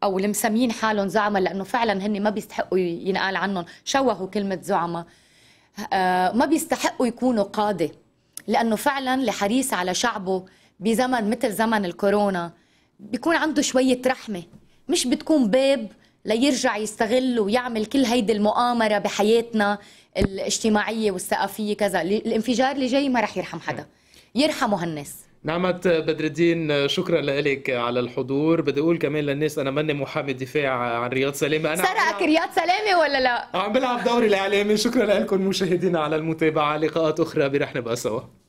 او اللي مسميين حالهم زعماء لانه فعلا هن ما بيستحقوا ينقال عنهم شوهوا كلمه زعماء آه، ما بيستحقوا يكونوا قاده لانه فعلا حريص على شعبه بزمن مثل زمن الكورونا بيكون عنده شويه رحمه مش بتكون باب ليرجع يستغل ويعمل كل هيدي المؤامره بحياتنا الاجتماعيه والثقافيه كذا الانفجار اللي جاي ما رح يرحم حدا يرحموا هالناس نعمة بدر الدين شكرا لك على الحضور بدي اقول كمان للناس انا ماني محامي دفاع عن رياض سلامه انا سرقك رياض سلامه ولا لا؟ عم بلعب دوري الاعلامي شكرا لكم مشاهدينا على المتابعه لقاءات اخرى برحنا بقى سوا